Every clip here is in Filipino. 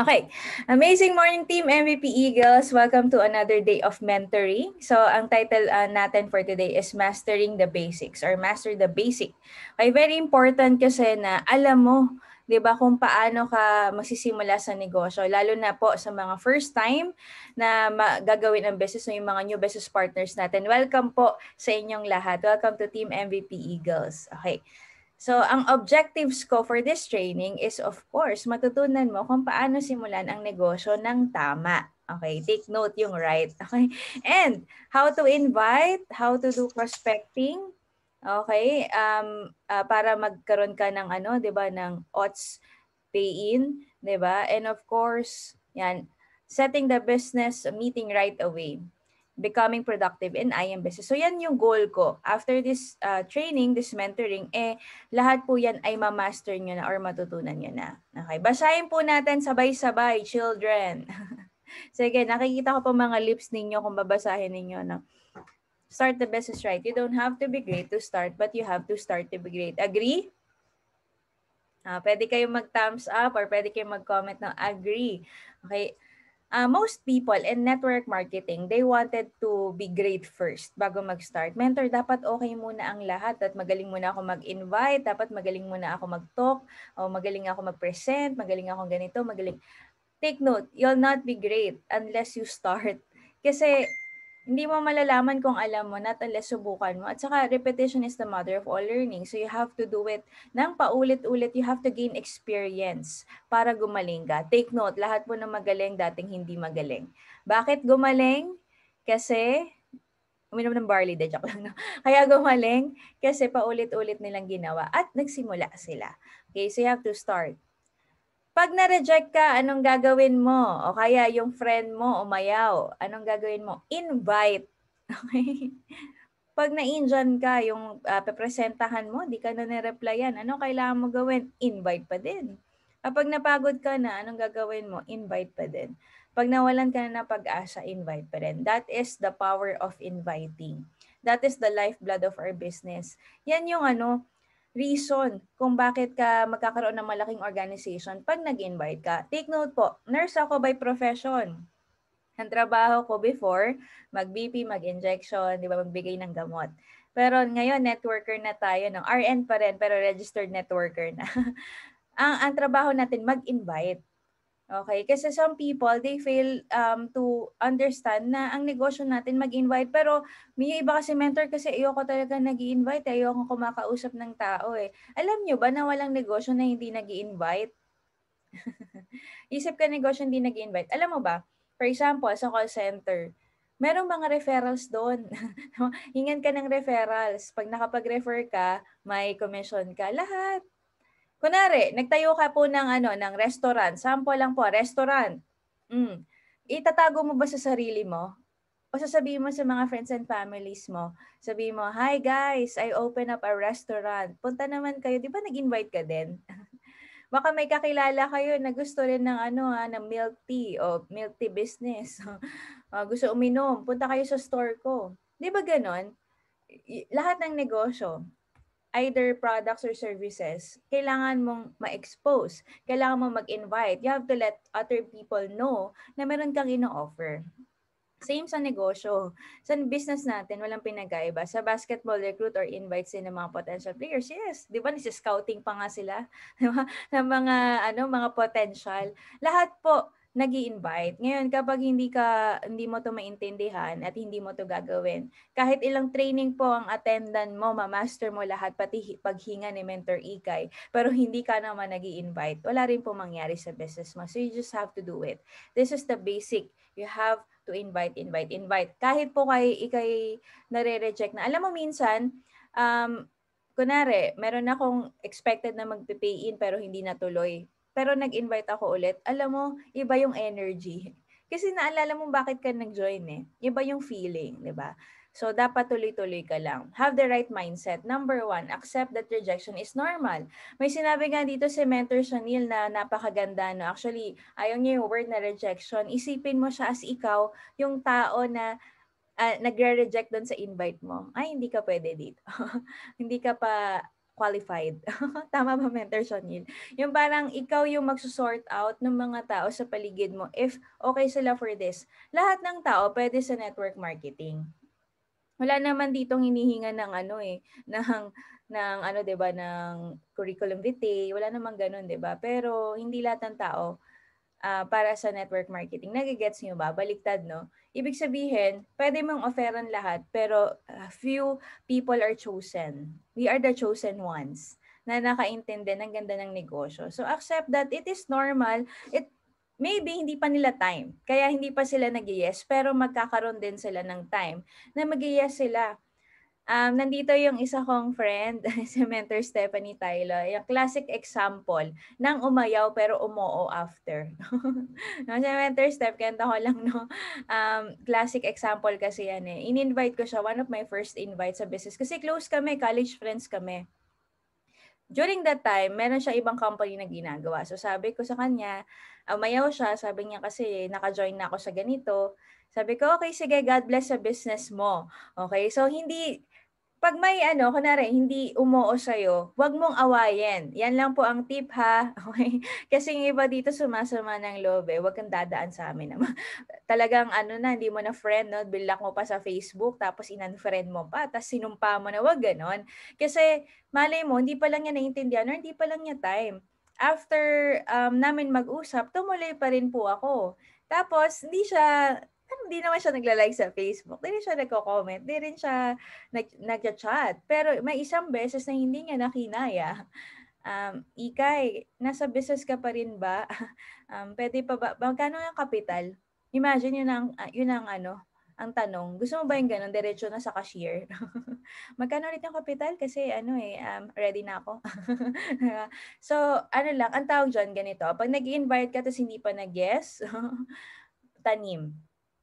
Okay. Amazing morning team MVP Eagles. Welcome to another day of mentoring. So, ang title uh, natin for today is Mastering the Basics or Master the Basic. Okay, very important kasi na alam mo 'di ba kung paano ka magsisimula sa negosyo lalo na po sa mga first time na gagawin ang business ng mga new business partners natin. Welcome po sa inyong lahat. Welcome to Team MVP Eagles. Okay. So, ang objectives ko for this training is, of course, matutunan mo kung paano simulan ang negosyo ng tama. Okay, take note yung right. Okay. And how to invite, how to do prospecting. Okay, um, uh, para magkaroon ka ng ano, 'di ba, ng odds pay-in, 'di ba? And of course, yan, setting the business meeting right away becoming productive in IM So yan yung goal ko. After this uh, training, this mentoring, eh lahat po yan ay ma-master nyo na or matutunan nyo na. Okay, basahin po natin sabay-sabay, children. so again, nakikita ko po mga lips ninyo kung babasahin ninyo. No? Start the best is right. You don't have to be great to start, but you have to start to be great. Agree? Uh, pwede kayong mag-thumbs up or pwede kayong mag-comment ng agree. Okay, uh, most people in network marketing, they wanted to be great first bago mag-start. Mentor, dapat okay muna ang lahat at magaling muna ako mag-invite, dapat magaling muna ako mag-talk, o magaling ako mag-present, magaling ako ganito, magaling. Take note, you'll not be great unless you start. Kasi hindi mo malalaman kung alam mo, not unless subukan mo. At saka, repetition is the mother of all learning. So, you have to do it nang paulit-ulit. You have to gain experience para gumaling ka. Take note, lahat po na magaling, dating hindi magaling. Bakit gumaling? Kasi, uminom ng barley, de, joke lang. No? Kaya gumaling kasi paulit-ulit nilang ginawa at nagsimula sila. Okay, so you have to start. Pag na-reject ka, anong gagawin mo? O kaya yung friend mo umayaw, anong gagawin mo? Invite. Okay? Pag na-injan ka, yung uh, pepresentahan mo, di ka na nireplyan. Ano kailangan mo gawin? Invite pa din. Kapag ah, napagod ka na, anong gagawin mo? Invite pa din. Pag nawalan ka na ng pag-asa, invite pa rin. That is the power of inviting. That is the lifeblood of our business. Yan yung ano, reason kung bakit ka magkakaroon ng malaking organization pag nag-invite ka. Take note po, nurse ako by profession. Ang trabaho ko before, mag-BP, mag-injection, di ba, magbigay ng gamot. Pero ngayon, networker na tayo. ng RN pa rin, pero registered networker na. ang, ang trabaho natin, mag-invite. Okay? Kasi some people, they fail um, to understand na ang negosyo natin mag-invite. Pero may iba kasi mentor kasi ayoko talaga nag invite eh. ayoko kumakausap ng tao eh. Alam nyo ba na walang negosyo na hindi nag invite Isip ka negosyo hindi nag invite Alam mo ba, for example, sa call center, merong mga referrals doon. Hingan ka ng referrals. Pag nakapag-refer ka, may commission ka. Lahat. Kunari, nagtayo ka po ng ano, ng restaurant. Sample lang po, restaurant. Mm. Itatago mo ba sa sarili mo? O sasabihin mo sa mga friends and families mo, sabihin mo, Hi guys, I open up a restaurant. Punta naman kayo. Di ba nag-invite ka din? baka may kakilala kayo na gusto rin ng ano ha, ah, ng milk tea o milk tea business. uh, gusto uminom, punta kayo sa store ko. 'Di ba ganon? Lahat ng negosyo, either products or services, kailangan mong ma-expose. Kailangan mong mag-invite. You have to let other people know na meron kang ino-offer. Same sa negosyo. Sa business natin, walang pinagaiba. Sa basketball recruit or invite din mga potential players, yes. Di ba, nasi-scouting pa nga sila ng mga, ano, mga potential. Lahat po, nag invite Ngayon, kapag hindi, ka, hindi mo to maintindihan at hindi mo to gagawin, kahit ilang training po ang attendan mo, ma-master mo lahat, pati paghinga ni Mentor Ikay, pero hindi ka naman nag invite wala rin po mangyari sa business mo. So you just have to do it. This is the basic. You have to invite, invite, invite. Kahit po kay ikay nare-reject na. Alam mo minsan, um, kunare, meron akong expected na magpe-pay in pero hindi natuloy pero nag-invite ako ulit. Alam mo, iba yung energy. Kasi naalala mo bakit ka nag-join eh. Iba yung feeling, di ba? So, dapat tuloy-tuloy ka lang. Have the right mindset. Number one, accept that rejection is normal. May sinabi nga dito si Mentor Chanel na napakaganda. No? Actually, ayaw niya yung word na rejection. Isipin mo siya as ikaw, yung tao na uh, nagre-reject doon sa invite mo. Ay, hindi ka pwede dito. hindi ka pa qualified. Tama ba, Mentor Sonil? Yung parang ikaw yung magsusort out ng mga tao sa paligid mo if okay sila for this. Lahat ng tao pwede sa network marketing. Wala naman ditong hinihinga ng ano eh, ng, ng ano 'di ba ng curriculum vitae, wala namang ganun 'di ba? Pero hindi lahat ng tao uh, para sa network marketing. Nagigets nyo ba? Baliktad, no? Ibig sabihin, pwede mong offeran lahat, pero uh, few people are chosen. We are the chosen ones na nakaintindi ng ganda ng negosyo. So accept that it is normal. It maybe hindi pa nila time. Kaya hindi pa sila nag-yes, pero magkakaroon din sila ng time na mag-yes sila. Um, nandito yung isa kong friend, si mentor Stephanie Tyler, yung classic example ng umayaw pero umoo after. no, si mentor Steph, kanta ko lang, no? Um, classic example kasi yan eh. In-invite ko siya, one of my first invites sa business. Kasi close kami, college friends kami during that time, meron siya ibang company na ginagawa. So sabi ko sa kanya, umayaw siya, sabi niya kasi naka-join na ako sa ganito. Sabi ko, okay, sige, God bless sa business mo. Okay, so hindi, pag may ano, kunwari, hindi umoo sa'yo, wag mong awayin. Yan lang po ang tip ha. Okay? Kasi yung iba dito sumasama ng love, eh. Wag kang dadaan sa amin. Naman. Talagang ano na, hindi mo na friend, no? Bilak mo pa sa Facebook, tapos in-unfriend mo pa, tapos sinumpa mo na, wag ganon. Kasi malay mo, hindi pa lang niya naintindihan or hindi pa lang niya time. After um, namin mag-usap, tumuloy pa rin po ako. Tapos, hindi siya hindi naman siya nagla-like sa Facebook. Hindi rin siya nagko-comment. Hindi rin siya nag- nagcha-chat. Pero may isang beses na hindi niya nakinaya. Um, Ikay, nasa business ka pa rin ba? um, pwede pa ba? Magkano yung capital? Imagine yun ang, uh, yun ang ano, ang tanong. Gusto mo ba yung ganun? Diretso na sa cashier. Magkano ulit yung capital? Kasi ano eh, um, ready na ako. so, ano lang, ang tawag dyan ganito. Pag nag invite ka tapos hindi pa nag-guess, tanim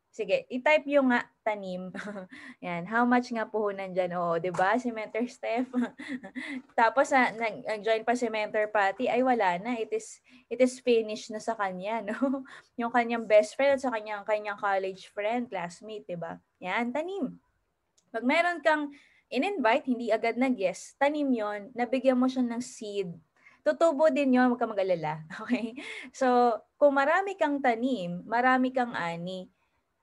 Sige, i-type yung nga, tanim. Yan, how much nga puhunan diyan? Oo, di ba? Si Mentor Steph. Tapos, ah, na, nag-join pa si Mentor Patty, ay wala na. It is, it is finished na sa kanya, no? yung kanyang best friend at sa kanyang, kanyang college friend, classmate, di ba? Yan, tanim. Pag meron kang in-invite, hindi agad nag-yes, tanim yon nabigyan mo siya ng seed. Tutubo din yon huwag ka mag-alala. Okay? So, kung marami kang tanim, marami kang ani,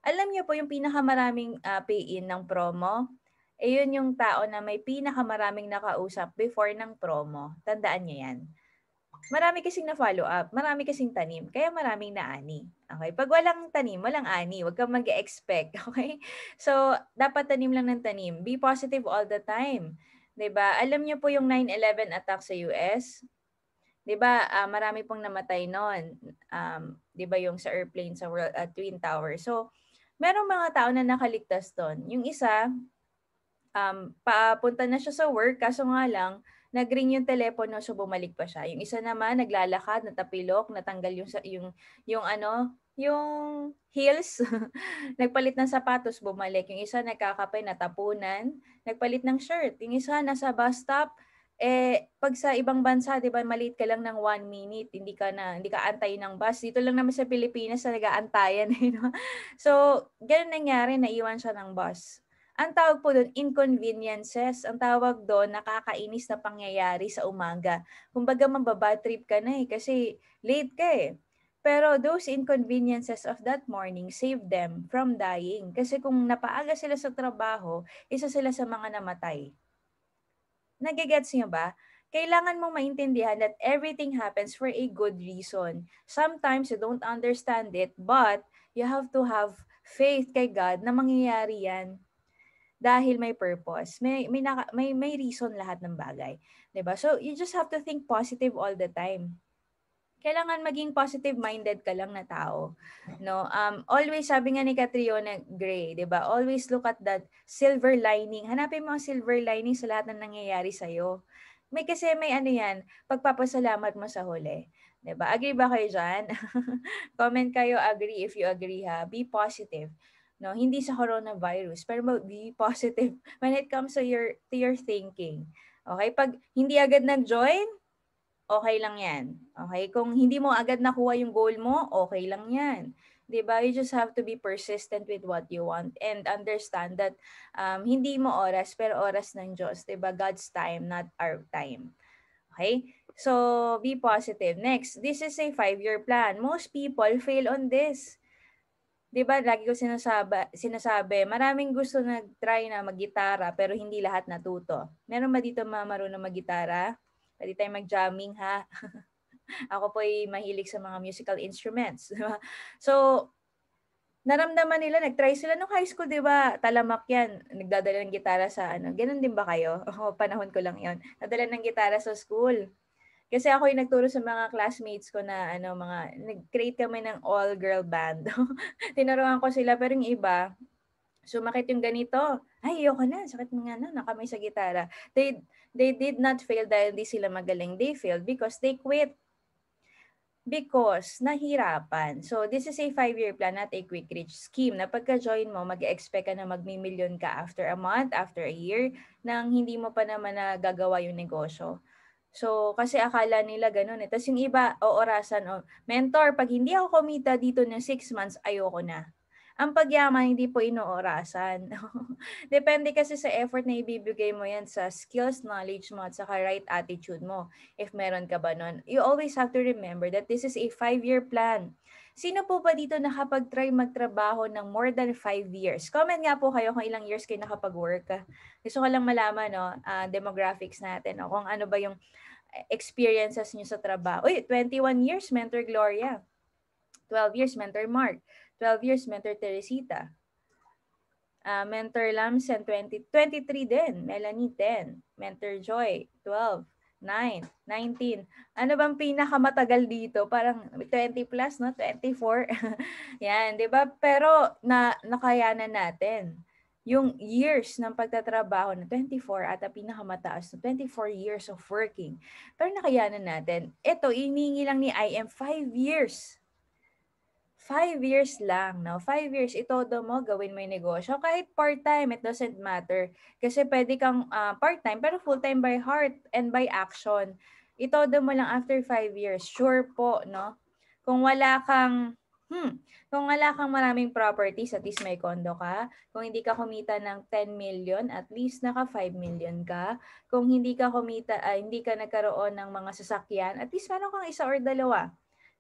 alam niyo po yung pinakamaraming uh, pay-in ng promo? Eh yun yung tao na may pinakamaraming nakausap before ng promo. Tandaan niyo yan. Marami kasing na-follow up, marami kasing tanim, kaya maraming naani. Okay? Pag walang tanim, walang ani. Huwag kang mag expect Okay? So, dapat tanim lang ng tanim. Be positive all the time. 'di ba? Alam niyo po yung 9/11 attack sa US. 'Di ba? Uh, ah, marami pong namatay noon. Um, 'di ba yung sa airplane sa World uh, Twin Tower. So merong mga tao na nakaligtas doon. Yung isa, um, papunta na siya sa work, kaso nga lang, nagring yung telepono so bumalik pa siya. Yung isa naman naglalakad, natapilok, natanggal yung yung yung ano, yung heels, nagpalit ng sapatos, bumalik. Yung isa nagkakape, natapunan, nagpalit ng shirt. Yung isa nasa bus stop, eh pag sa ibang bansa 'di ba maliit ka lang ng one minute hindi ka na hindi ka antay ng bus dito lang naman sa Pilipinas na nagaantayan eh, no? so ganun nangyari na iwan siya ng bus ang tawag po doon inconveniences ang tawag doon nakakainis na pangyayari sa umaga kumbaga mababa trip ka na eh kasi late ka eh pero those inconveniences of that morning saved them from dying. Kasi kung napaaga sila sa trabaho, isa sila sa mga namatay. Nagigets niyo ba? Kailangan mong maintindihan that everything happens for a good reason. Sometimes you don't understand it, but you have to have faith kay God na mangyayari yan dahil may purpose. May may naka, may, may reason lahat ng bagay, 'di ba? So you just have to think positive all the time kailangan maging positive-minded ka lang na tao. No? Um, always, sabi nga ni Catriona Gray, di ba? Always look at that silver lining. Hanapin mo ang silver lining sa lahat ng nangyayari sa'yo. May kasi may ano yan, pagpapasalamat mo sa huli. 'di ba? Agree ba kayo diyan? Comment kayo agree if you agree ha. Be positive. No, hindi sa coronavirus, pero be positive when it comes to your to your thinking. Okay, pag hindi agad nag-join, okay lang yan. Okay? Kung hindi mo agad nakuha yung goal mo, okay lang yan. 'Di ba? You just have to be persistent with what you want and understand that um, hindi mo oras pero oras ng Diyos, 'di ba? God's time, not our time. Okay? So, be positive. Next, this is a five-year plan. Most people fail on this. 'Di ba? Lagi ko sinasabi, sinasabi, maraming gusto nag-try na maggitara pero hindi lahat natuto. Meron ba dito mamarunong maggitara? Pwede tayong mag-jamming ha. Ako po ay mahilig sa mga musical instruments. Diba? So, naramdaman nila, nag-try sila nung high school, di ba? Talamak yan. Nagdadala ng gitara sa ano. Ganun din ba kayo? O, oh, panahon ko lang yon Nadala ng gitara sa school. Kasi ako yung nagturo sa mga classmates ko na ano, mga, nag-create kami ng all-girl band. Tinuruan ko sila, pero yung iba, sumakit yung ganito. Ay, ayoko na. Sakit mga ano, nakamay sa gitara. They, They did not fail dahil hindi sila magaling. They failed because they quit. Because nahirapan. So this is a five-year plan, not a quick reach scheme na pagka-join mo, mag-expect ka na magmi-million ka after a month, after a year, nang hindi mo pa naman nagagawa yung negosyo. So, kasi akala nila ganun eh. Tapos yung iba, o orasan, o mentor, pag hindi ako kumita dito ng 6 months, ayoko na. Ang pagyaman hindi po inoorasan. Depende kasi sa effort na ibibigay mo yan sa skills, knowledge mo at saka right attitude mo. If meron ka ba nun, you always have to remember that this is a five-year plan. Sino po ba dito nakapag-try magtrabaho ng more than 5 years? Comment nga po kayo kung ilang years kayo nakapag-work. Gusto ko lang malaman, no, uh, demographics natin, no, kung ano ba yung experiences nyo sa trabaho. Uy, 21 years, Mentor Gloria. 12 years, Mentor Mark. 12 years mentor Teresita. Uh, mentor Lamson, 20, 23 din. Melanie, 10. Mentor Joy, 12. 9, 19. Ano bang pinakamatagal dito? Parang 20 plus, no? 24. Yan, di ba? Pero na, nakayanan natin. Yung years ng pagtatrabaho na 24 at ang pinakamataas na 24 years of working. Pero nakayanan natin. Ito, iningi lang ni IM 5 years five years lang, no? Five years, itodo mo, gawin mo yung negosyo. Kahit part-time, it doesn't matter. Kasi pwede kang uh, part-time, pero full-time by heart and by action. Itodo mo lang after five years. Sure po, no? Kung wala kang Hmm. Kung wala kang maraming properties, at least may condo ka. Kung hindi ka kumita ng 10 million, at least naka 5 million ka. Kung hindi ka kumita, uh, hindi ka nagkaroon ng mga sasakyan, at least meron kang isa or dalawa.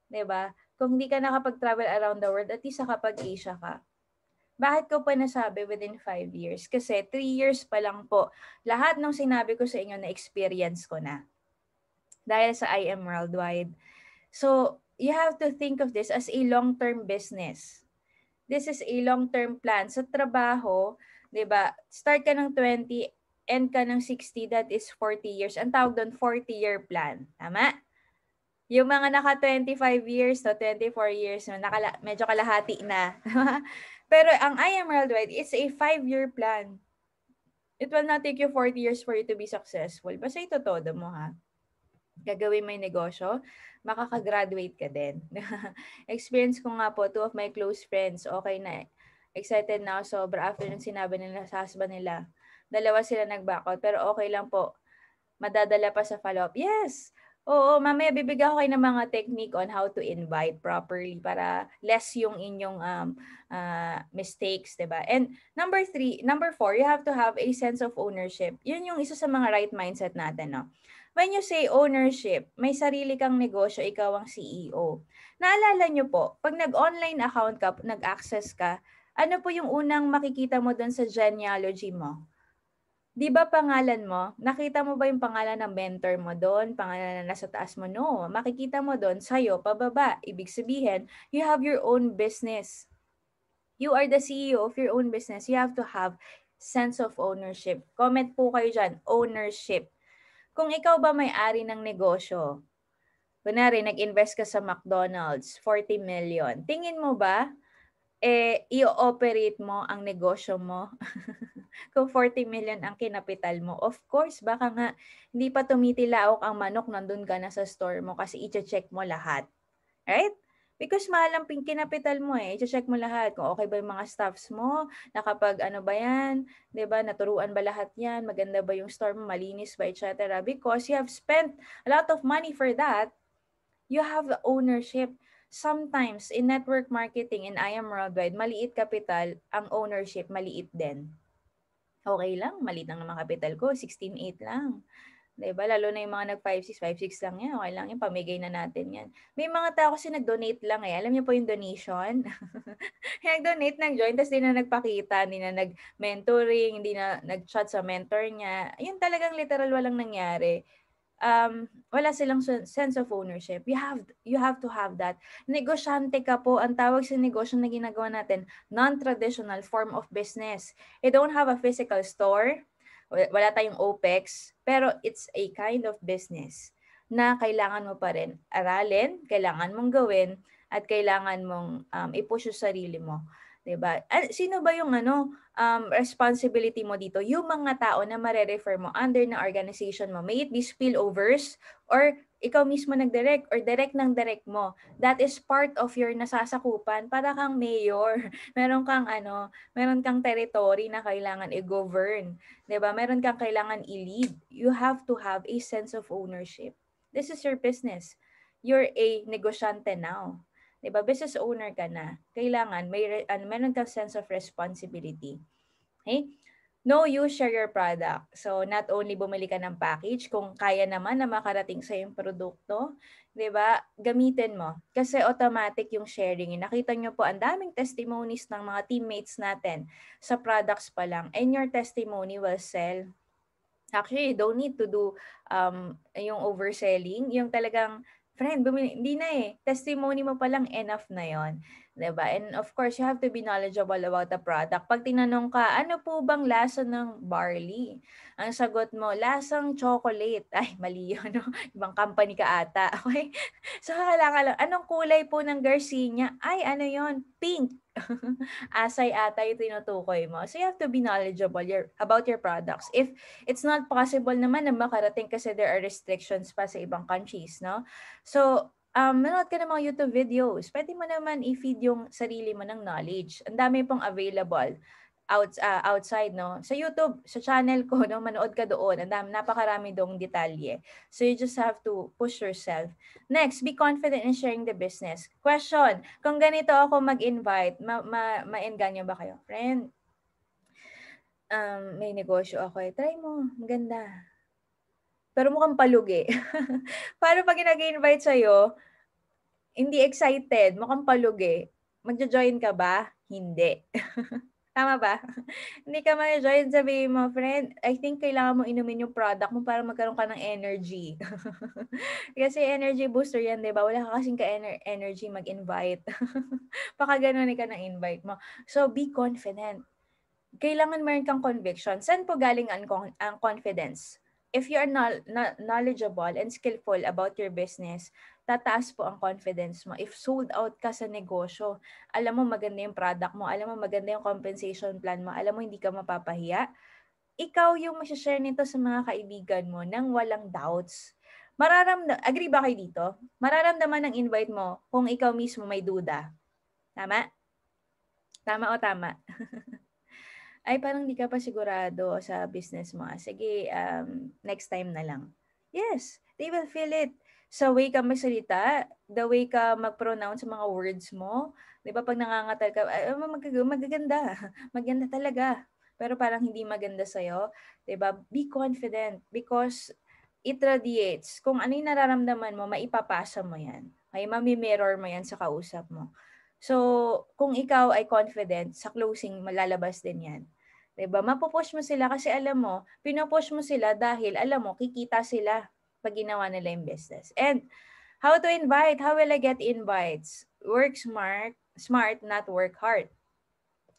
'Di ba? Kung hindi ka nakapag-travel around the world, at least nakapag-Asia ka. Bakit ko pa nasabi within 5 years? Kasi 3 years pa lang po, lahat ng sinabi ko sa inyo na experience ko na. Dahil sa I am worldwide. So, you have to think of this as a long-term business. This is a long-term plan. Sa trabaho, 'di ba? Start ka ng 20, end ka ng 60, that is 40 years. Ang tawag doon 40-year plan. Tama? Yung mga naka 25 years to 24 years, no, nakala, medyo kalahati na. Pero ang I am worldwide, is a five-year plan. It will not take you 40 years for you to be successful. Basta ito todo mo ha. Gagawin mo yung negosyo, makakagraduate ka din. Experience ko nga po, two of my close friends, okay na excited na ako sobra after nung sinabi nila sa husband nila. Dalawa sila nag-back out, pero okay lang po. Madadala pa sa follow-up. Yes! Oo, mamaya bibigyan ko kayo ng mga technique on how to invite properly para less yung inyong um, uh, mistakes, ba diba? And number three, number four, you have to have a sense of ownership. Yun yung isa sa mga right mindset natin, no? When you say ownership, may sarili kang negosyo, ikaw ang CEO. Naalala nyo po, pag nag-online account ka, nag-access ka, ano po yung unang makikita mo doon sa genealogy mo? di ba pangalan mo, nakita mo ba yung pangalan ng mentor mo doon, pangalan na nasa taas mo? No, makikita mo doon sa'yo, pababa. Ibig sabihin, you have your own business. You are the CEO of your own business. You have to have sense of ownership. Comment po kayo dyan, ownership. Kung ikaw ba may-ari ng negosyo, kunwari nag-invest ka sa McDonald's, 40 million, tingin mo ba, eh, i-operate mo ang negosyo mo? kung 40 million ang kinapital mo. Of course, baka nga hindi pa tumitilaok ang manok, nandun ka na sa store mo kasi i-check mo lahat. Right? Because mahal ang ping kinapital mo eh. I-check mo lahat kung okay ba yung mga staffs mo, nakapag ano ba yan, ba diba? naturuan ba lahat yan, maganda ba yung store mo, malinis ba, etc. Because you have spent a lot of money for that, you have the ownership. Sometimes in network marketing, and I am worldwide, maliit kapital, ang ownership maliit din okay lang, maliit lang naman capital ko, 16.8 lang. Diba? Lalo na yung mga nag-5.6, 5.6 lang yan. Okay lang yan, pamigay na natin yan. May mga tao kasi nag-donate lang eh. Alam niyo po yung donation? nag-donate, nag-join, tapos di na nagpakita, hindi na nag-mentoring, hindi na nag-chat sa mentor niya. Yun talagang literal walang nangyari um, wala silang sense of ownership. You have you have to have that. Negosyante ka po, ang tawag sa negosyo na ginagawa natin, non-traditional form of business. You don't have a physical store, wala tayong OPEX, pero it's a kind of business na kailangan mo pa rin aralin, kailangan mong gawin, at kailangan mong um, ipush yung sarili mo. 'Diba? And Sino ba yung ano um, responsibility mo dito? Yung mga tao na mare-refer mo under na organization mo, may it be spillovers or ikaw mismo nag-direct or direct ng direct mo. That is part of your nasasakupan para kang mayor. Meron kang ano, meron kang territory na kailangan i-govern. 'Di ba? Meron kang kailangan i-lead. You have to have a sense of ownership. This is your business. You're a negosyante now. 'di ba? Business owner ka na. Kailangan may ano, meron kang sense of responsibility. Okay? No, you share your product. So, not only bumili ka ng package, kung kaya naman na makarating sa yung produkto, di ba, gamitin mo. Kasi automatic yung sharing. Nakita nyo po, ang daming testimonies ng mga teammates natin sa products pa lang. And your testimony will sell. Actually, you don't need to do um, yung overselling. Yung talagang friend, bumili, hindi na eh. Testimony mo pa lang, enough na yon Diba? And of course, you have to be knowledgeable about the product. Pag tinanong ka, ano po bang lasa ng barley? Ang sagot mo, lasang chocolate. Ay, mali 'yon, No? Ibang company ka ata. Okay? So, kailangan lang. Anong kulay po ng Garcinia? Ay, ano yon Pink. Asay ata yung tinutukoy mo. So, you have to be knowledgeable your, about your products. If it's not possible naman na makarating kasi there are restrictions pa sa ibang countries, no? So, um, manood ka ng mga YouTube videos. Pwede mo naman i-feed yung sarili mo ng knowledge. Ang dami pong available out, uh, outside, no? Sa YouTube, sa channel ko, no? Manood ka doon. Ang dami, napakarami dong detalye. So you just have to push yourself. Next, be confident in sharing the business. Question, kung ganito ako mag-invite, ma- ma- ma-enganyo ba kayo? Friend, um, may negosyo ako eh. Try mo. maganda pero mukhang palugi. Eh. Para pag nag-invite sa'yo, hindi excited, mukhang palugi. Eh. Magjo-join ka ba? Hindi. Tama ba? Hindi ka ma-join, sabi mo, friend, I think kailangan mo inumin yung product mo para magkaroon ka ng energy. Kasi energy booster yan, di ba? Wala ka kasing ka-energy mag-invite. Baka ganun ka ng invite mo. So, be confident. Kailangan meron kang conviction. Saan po galing ang, ang confidence? if you are knowledgeable and skillful about your business, tataas po ang confidence mo. If sold out ka sa negosyo, alam mo maganda yung product mo, alam mo maganda yung compensation plan mo, alam mo hindi ka mapapahiya, ikaw yung share nito sa mga kaibigan mo nang walang doubts. Mararamdaman, agree ba kayo dito? Mararamdaman ng invite mo kung ikaw mismo may duda. Tama? Tama o tama? ay parang hindi ka pa sigurado sa business mo. Ah. Sige, um, next time na lang. Yes, they will feel it. Sa way ka magsalita, the way ka mag-pronounce sa mga words mo, di ba pag nangangatal ka, ay, mag- magaganda, maganda talaga. Pero parang hindi maganda sa'yo, di ba? Be confident because it radiates. Kung ano yung nararamdaman mo, maipapasa mo yan. Okay, mamimirror mo yan sa kausap mo. So, kung ikaw ay confident, sa closing, malalabas din yan. 'Di ba? Mapupush mo sila kasi alam mo, pinupush mo sila dahil alam mo kikita sila pag ginawa nila yung business. And how to invite? How will I get invites? Work smart, smart not work hard.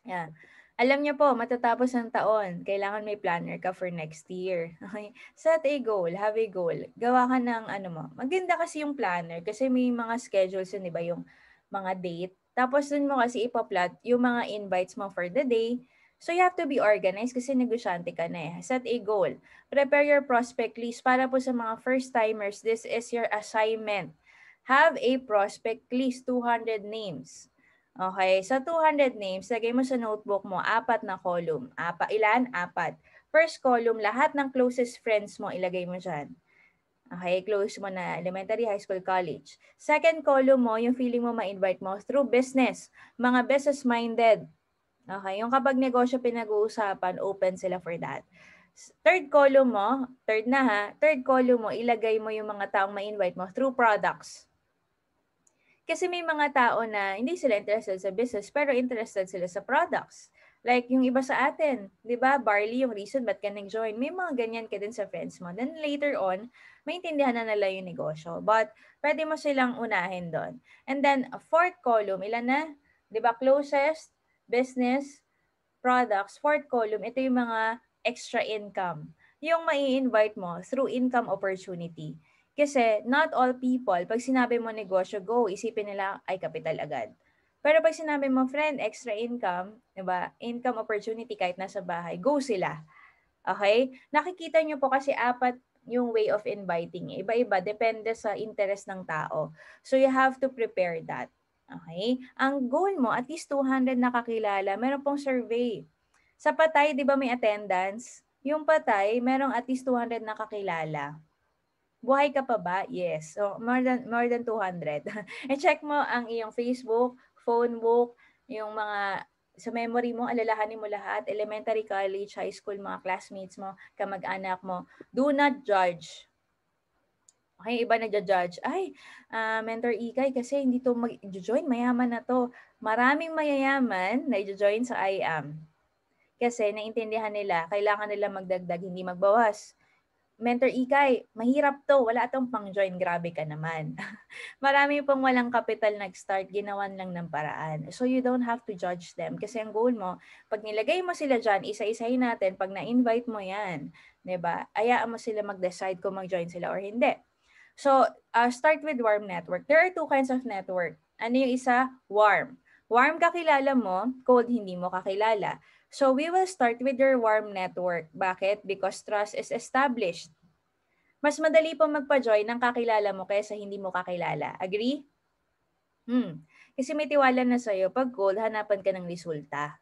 Yan. Alam niyo po, matatapos ang taon, kailangan may planner ka for next year. Okay? Set a goal, have a goal. Gawa ka ng ano mo. Maganda kasi yung planner kasi may mga schedules yun, di ba? Yung mga date. Tapos dun mo kasi ipa-plot yung mga invites mo for the day, So you have to be organized kasi negosyante ka na eh. Set a goal. Prepare your prospect list. Para po sa mga first timers, this is your assignment. Have a prospect list, 200 names. Okay, sa 200 names, lagay mo sa notebook mo, apat na column. Apa, ilan? Apat. First column, lahat ng closest friends mo, ilagay mo dyan. Okay, close mo na elementary, high school, college. Second column mo, yung feeling mo ma-invite mo through business. Mga business-minded, Okay, yung kapag negosyo pinag-uusapan, open sila for that. Third column mo, third na ha, third column mo, ilagay mo yung mga taong ma-invite mo through products. Kasi may mga tao na hindi sila interested sa business, pero interested sila sa products. Like yung iba sa atin, di ba? Barley yung reason ba't ka join May mga ganyan ka din sa friends mo. Then later on, maintindihan na nila yung negosyo. But pwede mo silang unahin doon. And then, fourth column, ilan na? Di ba? Closest, business, products, fourth column, ito yung mga extra income. Yung mai-invite mo through income opportunity. Kasi not all people, pag sinabi mo negosyo, go, isipin nila ay capital agad. Pero pag sinabi mo, friend, extra income, di ba? Income opportunity kahit nasa bahay, go sila. Okay? Nakikita nyo po kasi apat yung way of inviting. Iba-iba, depende sa interest ng tao. So you have to prepare that. Okay? Ang goal mo, at least 200 nakakilala. Meron pong survey. Sa patay, di ba may attendance? Yung patay, merong at least 200 nakakilala. Buhay ka pa ba? Yes. So, more than, more than 200. E-check mo ang iyong Facebook, phone book, yung mga sa memory mo, alalahanin mo lahat, elementary college, high school, mga classmates mo, kamag-anak mo. Do not judge Okay, iba na judge Ay, uh, Mentor Ikay, kasi hindi to mag-join, mayaman na to. Maraming mayayaman na i-join sa I am. Kasi naintindihan nila, kailangan nila magdagdag, hindi magbawas. Mentor Ikay, mahirap to. Wala tong pang-join. Grabe ka naman. Marami pong walang capital nag-start. Ginawan lang ng paraan. So you don't have to judge them. Kasi ang goal mo, pag nilagay mo sila dyan, isa-isahin natin. Pag na-invite mo yan, ba? Diba? Ayaan mo sila mag-decide kung mag-join sila or hindi. So, uh, start with warm network. There are two kinds of network. Ano yung isa? Warm. Warm kakilala mo, cold hindi mo kakilala. So, we will start with your warm network. Bakit? Because trust is established. Mas madali po magpa-join ng kakilala mo kaysa hindi mo kakilala. Agree? Hmm. Kasi may tiwala na sa'yo. Pag cold, hanapan ka ng resulta.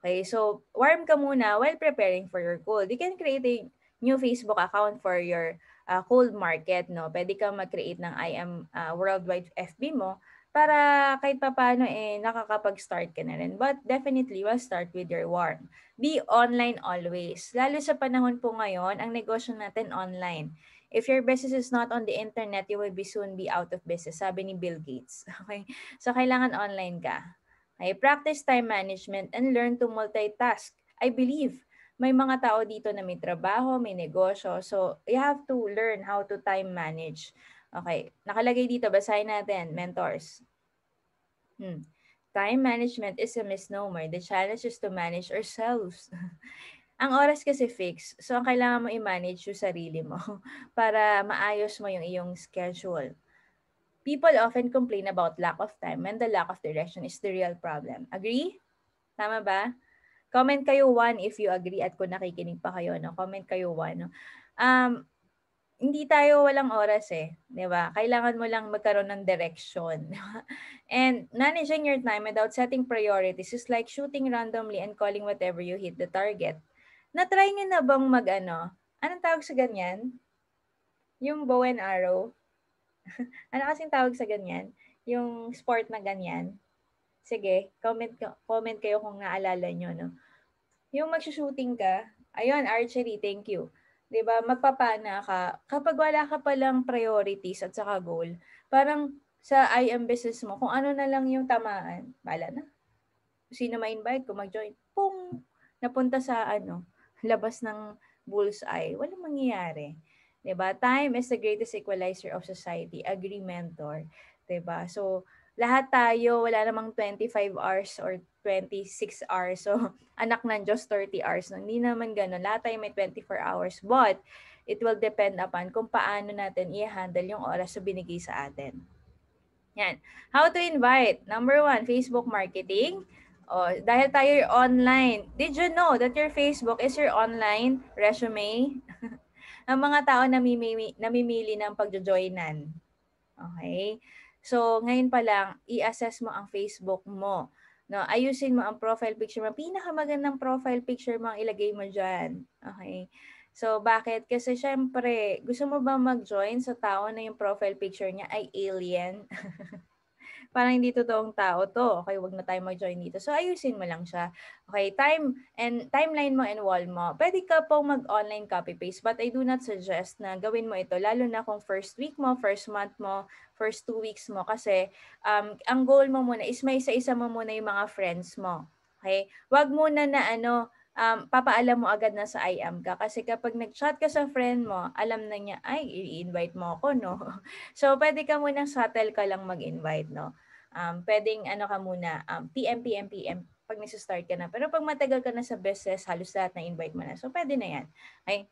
Okay, so warm ka muna while preparing for your cold. You can create a new Facebook account for your uh, cold market, no? Pwede kang mag-create ng IM uh, ah, worldwide FB mo para kahit papaano eh nakakapag-start ka na rin. But definitely, will start with your warm. Be online always. Lalo sa panahon po ngayon, ang negosyo natin online. If your business is not on the internet, you will be soon be out of business, sabi ni Bill Gates. Okay? So, kailangan online ka. Okay? Practice time management and learn to multitask. I believe may mga tao dito na may trabaho, may negosyo. So, you have to learn how to time manage. Okay. Nakalagay dito, basahin natin, mentors. Hmm. Time management is a misnomer. The challenge is to manage ourselves. ang oras kasi fixed. So, ang kailangan mo i-manage yung sarili mo para maayos mo yung iyong schedule. People often complain about lack of time when the lack of direction is the real problem. Agree? Tama ba? Comment kayo one if you agree at kung nakikinig pa kayo, no? Comment kayo one, no? Um, hindi tayo walang oras eh, 'di ba? Kailangan mo lang magkaroon ng direction. and managing your time without setting priorities is like shooting randomly and calling whatever you hit the target. Na-try niyo na bang mag-ano? Anong tawag sa ganyan? Yung bow and arrow. ano kasing tawag sa ganyan? Yung sport na ganyan sige, comment, comment kayo kung naalala nyo. No? Yung magsho-shooting ka, ayun, archery, thank you. 'di ba? Magpapana ka kapag wala ka pa lang priorities at saka goal. Parang sa I am business mo, kung ano na lang yung tamaan, bala na. Sino ma-invite ko mag-join, Pum! napunta sa ano, labas ng bull's eye. Walang mangyayari. Diba? Time is the greatest equalizer of society. Agree mentor. Diba? So, lahat tayo, wala namang 25 hours or 26 hours. So, anak ng Diyos, 30 hours. No, hindi naman ganun. Lahat tayo may 24 hours. But, it will depend upon kung paano natin i-handle yung oras na binigay sa atin. Yan. How to invite? Number one, Facebook marketing. Oh, dahil tayo online, did you know that your Facebook is your online resume? ang mga tao namimili, namimili ng pagjo-joinan. Okay? So, ngayon pa lang, i-assess mo ang Facebook mo. No, ayusin mo ang profile picture mo. Pinakamagandang profile picture mo ang ilagay mo dyan. Okay? So, bakit? Kasi syempre, gusto mo ba mag-join sa tao na yung profile picture niya ay alien? Parang hindi totoong tao to. Okay, wag na tayo mag-join dito. So, ayusin mo lang siya. Okay, time and timeline mo and wall mo. Pwede ka pong mag-online copy-paste but I do not suggest na gawin mo ito lalo na kung first week mo, first month mo, first two weeks mo kasi um, ang goal mo muna is may isa-isa mo muna yung mga friends mo. Okay? Huwag muna na ano, um, papaalam mo agad na sa IAM ka. Kasi kapag nag-chat ka sa friend mo, alam na niya, ay, i-invite mo ako, no? so, pwede ka muna subtle ka lang mag-invite, no? Um, pwedeng ano ka muna, um, PM, PM, PM, pag nasa-start ka na. Pero pag matagal ka na sa business, halos lahat na invite mo na. So, pwede na yan. Okay?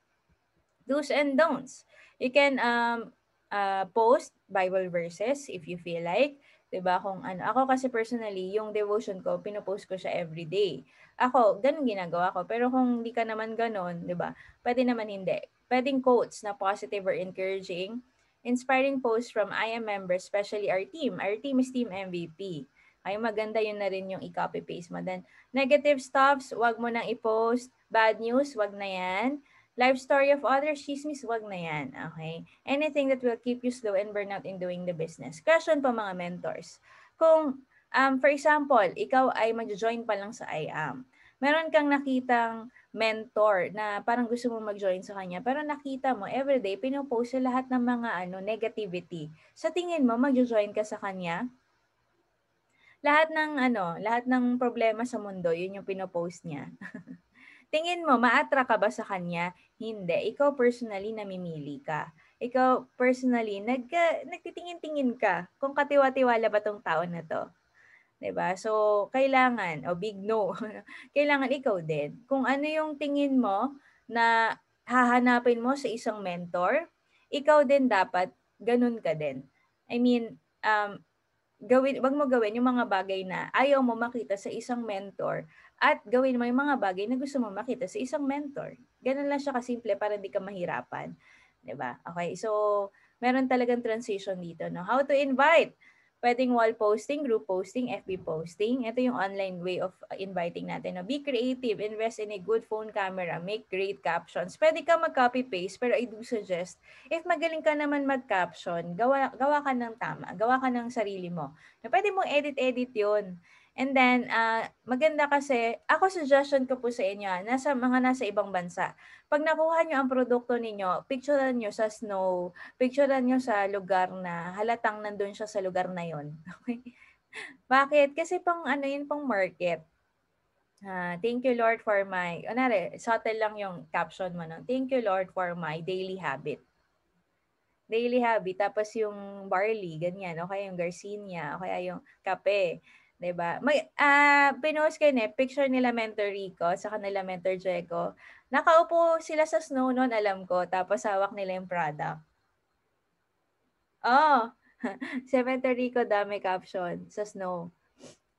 Do's and don'ts. You can um, uh, post Bible verses if you feel like. 'di ba? Kung ano, ako kasi personally, yung devotion ko, pinopost ko siya every day. Ako, ganun ginagawa ko. Pero kung hindi ka naman ganun, 'di ba? Pwede naman hindi. Pwedeng quotes na positive or encouraging, inspiring posts from I am members, especially our team. Our team is Team MVP. Ay maganda yun na rin yung i-copy paste mo. Then, negative stuffs, wag mo nang i-post. Bad news, wag na yan. Life story of others, chismis, wag na yan. Okay? Anything that will keep you slow and burn out in doing the business. Question pa mga mentors. Kung, um, for example, ikaw ay mag-join pa lang sa IAM. Meron kang nakitang mentor na parang gusto mo mag-join sa kanya pero nakita mo everyday pinopost sa lahat ng mga ano negativity. Sa tingin mo mag-join ka sa kanya? lahat ng ano, lahat ng problema sa mundo, yun yung pinopost niya. Tingin mo, maatra ka ba sa kanya? Hindi. Ikaw personally, namimili ka. Ikaw personally, nag, nagtitingin-tingin ka kung katiwa-tiwala ba tong tao na to. 'di ba? So kailangan o oh, big no. kailangan ikaw din. Kung ano yung tingin mo na hahanapin mo sa isang mentor, ikaw din dapat ganun ka din. I mean, um gawin wag mo gawin yung mga bagay na ayaw mo makita sa isang mentor at gawin mo yung mga bagay na gusto mong makita sa isang mentor. Ganun lang siya kasimple para hindi ka mahirapan. ba? Diba? Okay, so meron talagang transition dito. No? How to invite? Pwedeng wall posting, group posting, FB posting. Ito yung online way of uh, inviting natin. No? Be creative, invest in a good phone camera, make great captions. Pwede ka mag-copy-paste, pero I do suggest, if magaling ka naman mag-caption, gawa, gawa ka ng tama, gawa ka ng sarili mo. No, pwede mong edit-edit yun. And then, uh, maganda kasi, ako suggestion ko po sa inyo, ah, nasa mga nasa ibang bansa, pag nakuha nyo ang produkto ninyo, picturean nyo sa snow, picturean nyo sa lugar na halatang nandun siya sa lugar na yon. Okay? Bakit? Kasi pang ano yun, pang market. Uh, thank you Lord for my, unari, subtle lang yung caption mo, no? thank you Lord for my daily habit daily habit. Tapos yung barley, ganyan. O kaya yung garcinia, o kaya yung kape. 'Diba? May ah pinost ko eh, picture nila mentor Rico sa kanila mentor Jeko. Nakaupo sila sa snow noon, alam ko, tapos hawak nila yung product. Oh, Cemetery Rico, dami caption sa snow.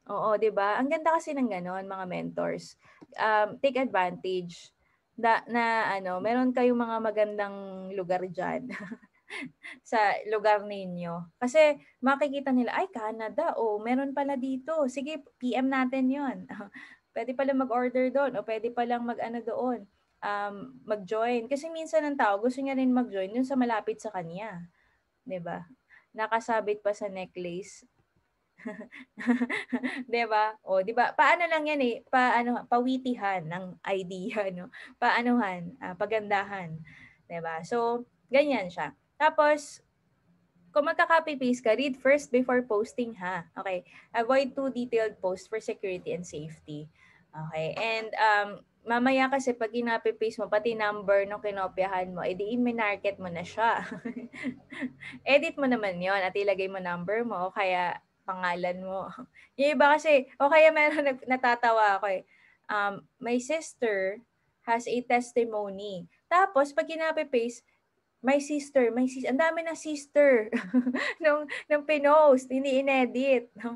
Oo, 'di ba? Ang ganda kasi ng ganon, mga mentors. Um, take advantage na, na ano, meron kayong mga magandang lugar diyan. sa lugar ninyo. Kasi makikita nila, ay Canada, o oh, meron pala dito. Sige, PM natin yon Pwede pala mag-order doon o pwede palang mag-ano doon, um, mag-join. Kasi minsan ng tao, gusto niya rin mag-join dun sa malapit sa kanya. ba diba? Nakasabit pa sa necklace. 'di ba? O, 'di ba? Paano lang 'yan eh, paano pawitihan ng idea no. Paanohan, uh, pagandahan, 'di ba? So, ganyan siya. Tapos, kung magka-copy-paste ka, read first before posting ha. Okay. Avoid too detailed post for security and safety. Okay. And um, mamaya kasi pag kinapi mo, pati number nung kinopyahan mo, edi i-market mo na siya. Edit mo naman yon at ilagay mo number mo o kaya pangalan mo. Yung iba kasi, o kaya meron natatawa ako eh. Um, my sister has a testimony. Tapos pag kinapi my sister, my sister, ang dami na sister nung, nung pinost, hindi inedit.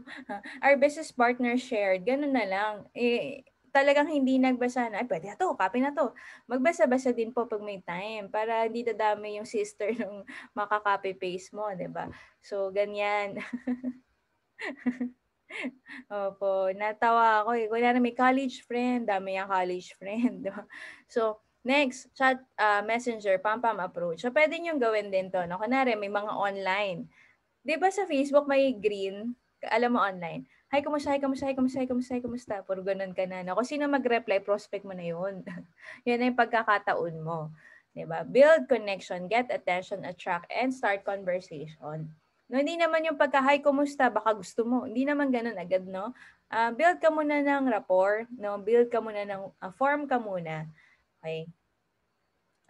Our business partner shared, ganun na lang. Eh, talagang hindi nagbasa na, ay pwede na to, copy na to. Magbasa-basa din po pag may time para hindi dadami yung sister nung makaka-copy-paste mo, di ba? So, ganyan. Opo, natawa ako eh. Kung na may college friend, dami yung college friend. Diba? So, Next, chat uh, messenger, pam-pam approach. So, pwede nyo gawin din to. No? Kunwari, may mga online. Di ba sa Facebook may green? Alam mo online. Hi, kumusta? Hi, kumusta? Hi, kumusta? Hi, kumusta? Hi, kumusta? Puro ganun ka na. No? Kung sino mag-reply, prospect mo na yun. yan na yung pagkakataon mo. Di ba? Build connection, get attention, attract, and start conversation. No, hindi naman yung pagka, hi, kumusta? Baka gusto mo. Hindi naman ganun agad, no? Uh, build ka muna ng rapport, no? Build ka muna ng, uh, form ka muna Okay?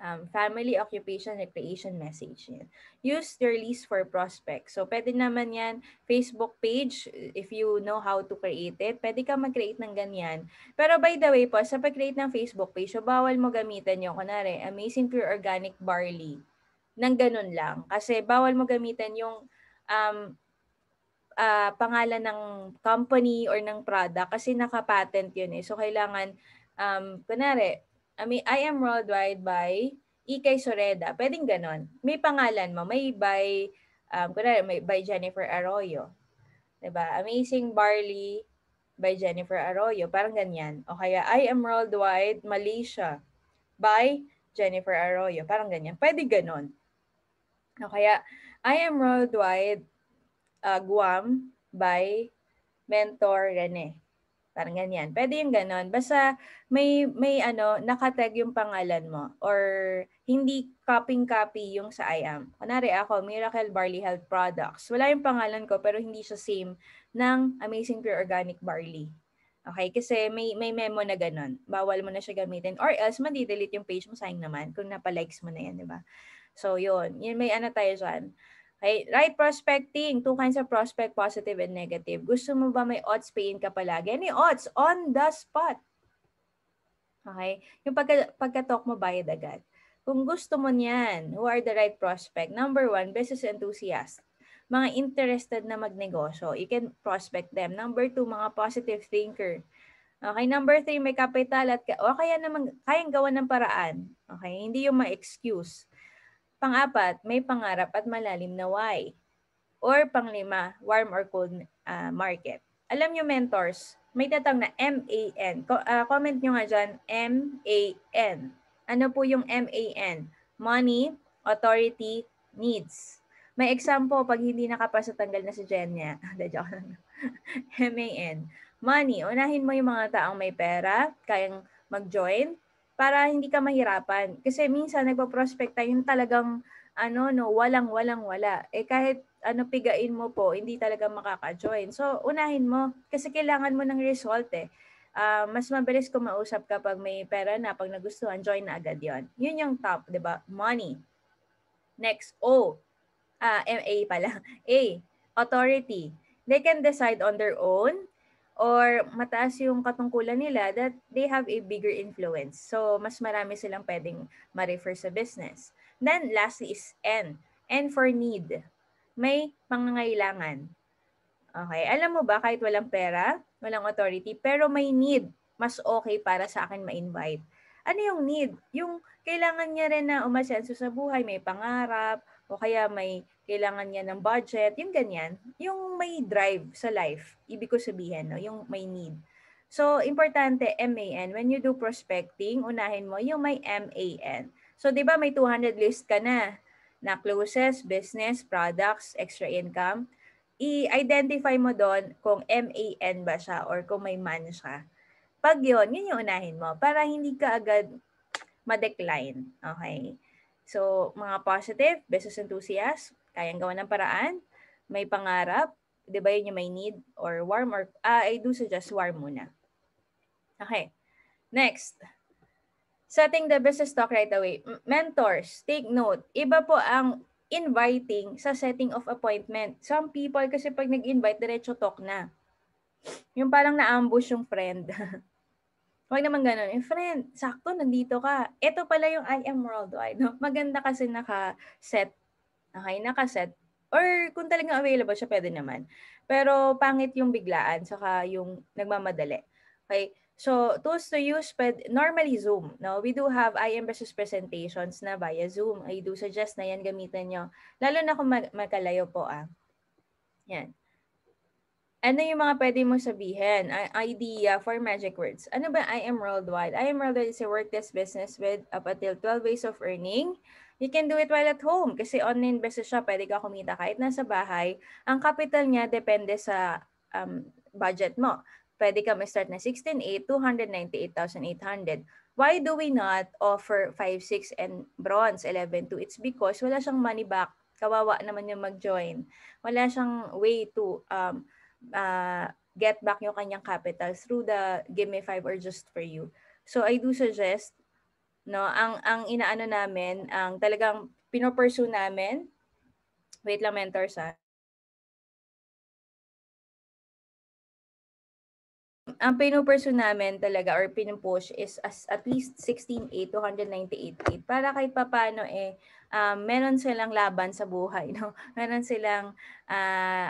Um, family, occupation, recreation message. Yan. Use the release for prospects. So, pwede naman yan, Facebook page, if you know how to create it, pwede ka mag-create ng ganyan. Pero by the way po, sa pag-create ng Facebook page, so bawal mo gamitan yung, kunwari, Amazing Pure Organic Barley. Nang ganun lang. Kasi bawal mo gamitan yung um, uh, pangalan ng company or ng product kasi nakapatent yun eh. So, kailangan, um, kunwari, I mean, I am worldwide by Ikay e Soreda. Pwedeng ganon. May pangalan mo. May by, um, kunwari, may by Jennifer Arroyo. Diba? Amazing Barley by Jennifer Arroyo. Parang ganyan. O kaya, I am worldwide Malaysia by Jennifer Arroyo. Parang ganyan. Pwede ganon. O kaya, I am worldwide uh, Guam by Mentor Rene. Parang ganyan. Pwede yung ganon. Basta may, may ano, nakatag yung pangalan mo or hindi copying-copy yung sa I am. Kunwari ako, Miracle Barley Health Products. Wala yung pangalan ko pero hindi siya same ng Amazing Pure Organic Barley. Okay? Kasi may, may memo na ganun. Bawal mo na siya gamitin. Or else, madidelete yung page mo. Sayang naman kung napalikes mo na yan, di ba? So, yun. Yun, may ano tayo dyan. Okay, right prospecting, two kinds of prospect, positive and negative. Gusto mo ba may odds pain ka palagi? Any odds on the spot. Okay? Yung pagka, pagka-talk mo, bayad agad. Kung gusto mo niyan, who are the right prospect? Number one, business enthusiast. Mga interested na magnegosyo. You can prospect them. Number two, mga positive thinker. Okay, number three, may kapital at o kaya naman, kayang gawa ng paraan. Okay, hindi yung ma-excuse. Pang-apat, may pangarap at malalim na why. Or panglima, warm or cold uh, market. Alam nyo mentors, may tatang na M-A-N. Co- uh, comment nyo nga dyan, M-A-N. Ano po yung M-A-N? Money, authority, needs. May example, pag hindi nakapasa tanggal na si Jen niya. M-A-N. Money, unahin mo yung mga taong may pera, kayang mag-join, para hindi ka mahirapan. Kasi minsan nagpo-prospect tayo yung talagang ano no, walang walang wala. Eh kahit ano pigain mo po, hindi talaga makaka-join. So unahin mo kasi kailangan mo ng result eh. Uh, mas mabilis mausap kapag may pera na pag nagustuhan, join na agad 'yon. 'Yun yung top, 'di ba? Money. Next, O. Ah, uh, MA pala. A. Authority. They can decide on their own or mataas yung katungkulan nila that they have a bigger influence. So, mas marami silang pwedeng ma-refer sa business. Then, lastly is N. N for need. May pangangailangan. Okay, alam mo ba kahit walang pera, walang authority, pero may need, mas okay para sa akin ma-invite. Ano yung need? Yung kailangan niya rin na umasenso sa buhay, may pangarap, o kaya may kailangan niya ng budget, yung ganyan. Yung may drive sa life, ibig ko sabihin, no? yung may need. So, importante, MAN. When you do prospecting, unahin mo yung may MAN. So, di ba may 200 list ka na na closes, business, products, extra income. I-identify mo doon kung MAN ba siya or kung may man siya. Pag yun, yun yung unahin mo para hindi ka agad ma-decline. Okay? So, mga positive, business enthusiast, kayang gawa ng paraan, may pangarap, di ba yun yung may need, or warm, or uh, I do suggest warm muna. Okay, next. Setting the business talk right away. Mentors, take note. Iba po ang inviting sa setting of appointment. Some people kasi pag nag-invite, diretso talk na. Yung parang na-ambush yung friend. Huwag naman ganun. Eh, friend, sakto, nandito ka. Ito pala yung I am worldwide. No? Maganda kasi naka-set Okay, nakaset. Or kung talagang available siya, pwede naman. Pero pangit yung biglaan, saka yung nagmamadali. Okay, so tools to use, pwede, normally Zoom. No? We do have IM versus presentations na via Zoom. I do suggest na yan gamitan nyo. Lalo na kung mag- magkalayo po ah. Yan ano yung mga pwede mong sabihin? Idea for magic words. Ano ba I am worldwide? I am worldwide is a work-based business with up until 12 ways of earning, You can do it while at home kasi online business siya, pwede ka kumita kahit nasa bahay. Ang capital niya depende sa um, budget mo. Pwede ka mag start na 16,800, 298,800. Why do we not offer 5, 6, and bronze 11,2? It's because wala siyang money back. Kawawa naman yung mag-join. Wala siyang way to um, uh, get back yung kanyang capital through the Give Me 5 or Just For You. So I do suggest no ang ang inaano namin ang talagang pinopursue namin wait lang mentor sa ang pinupursue namin talaga or pinupush is as at least 16 to para kay papano eh um, meron silang laban sa buhay no meron silang uh,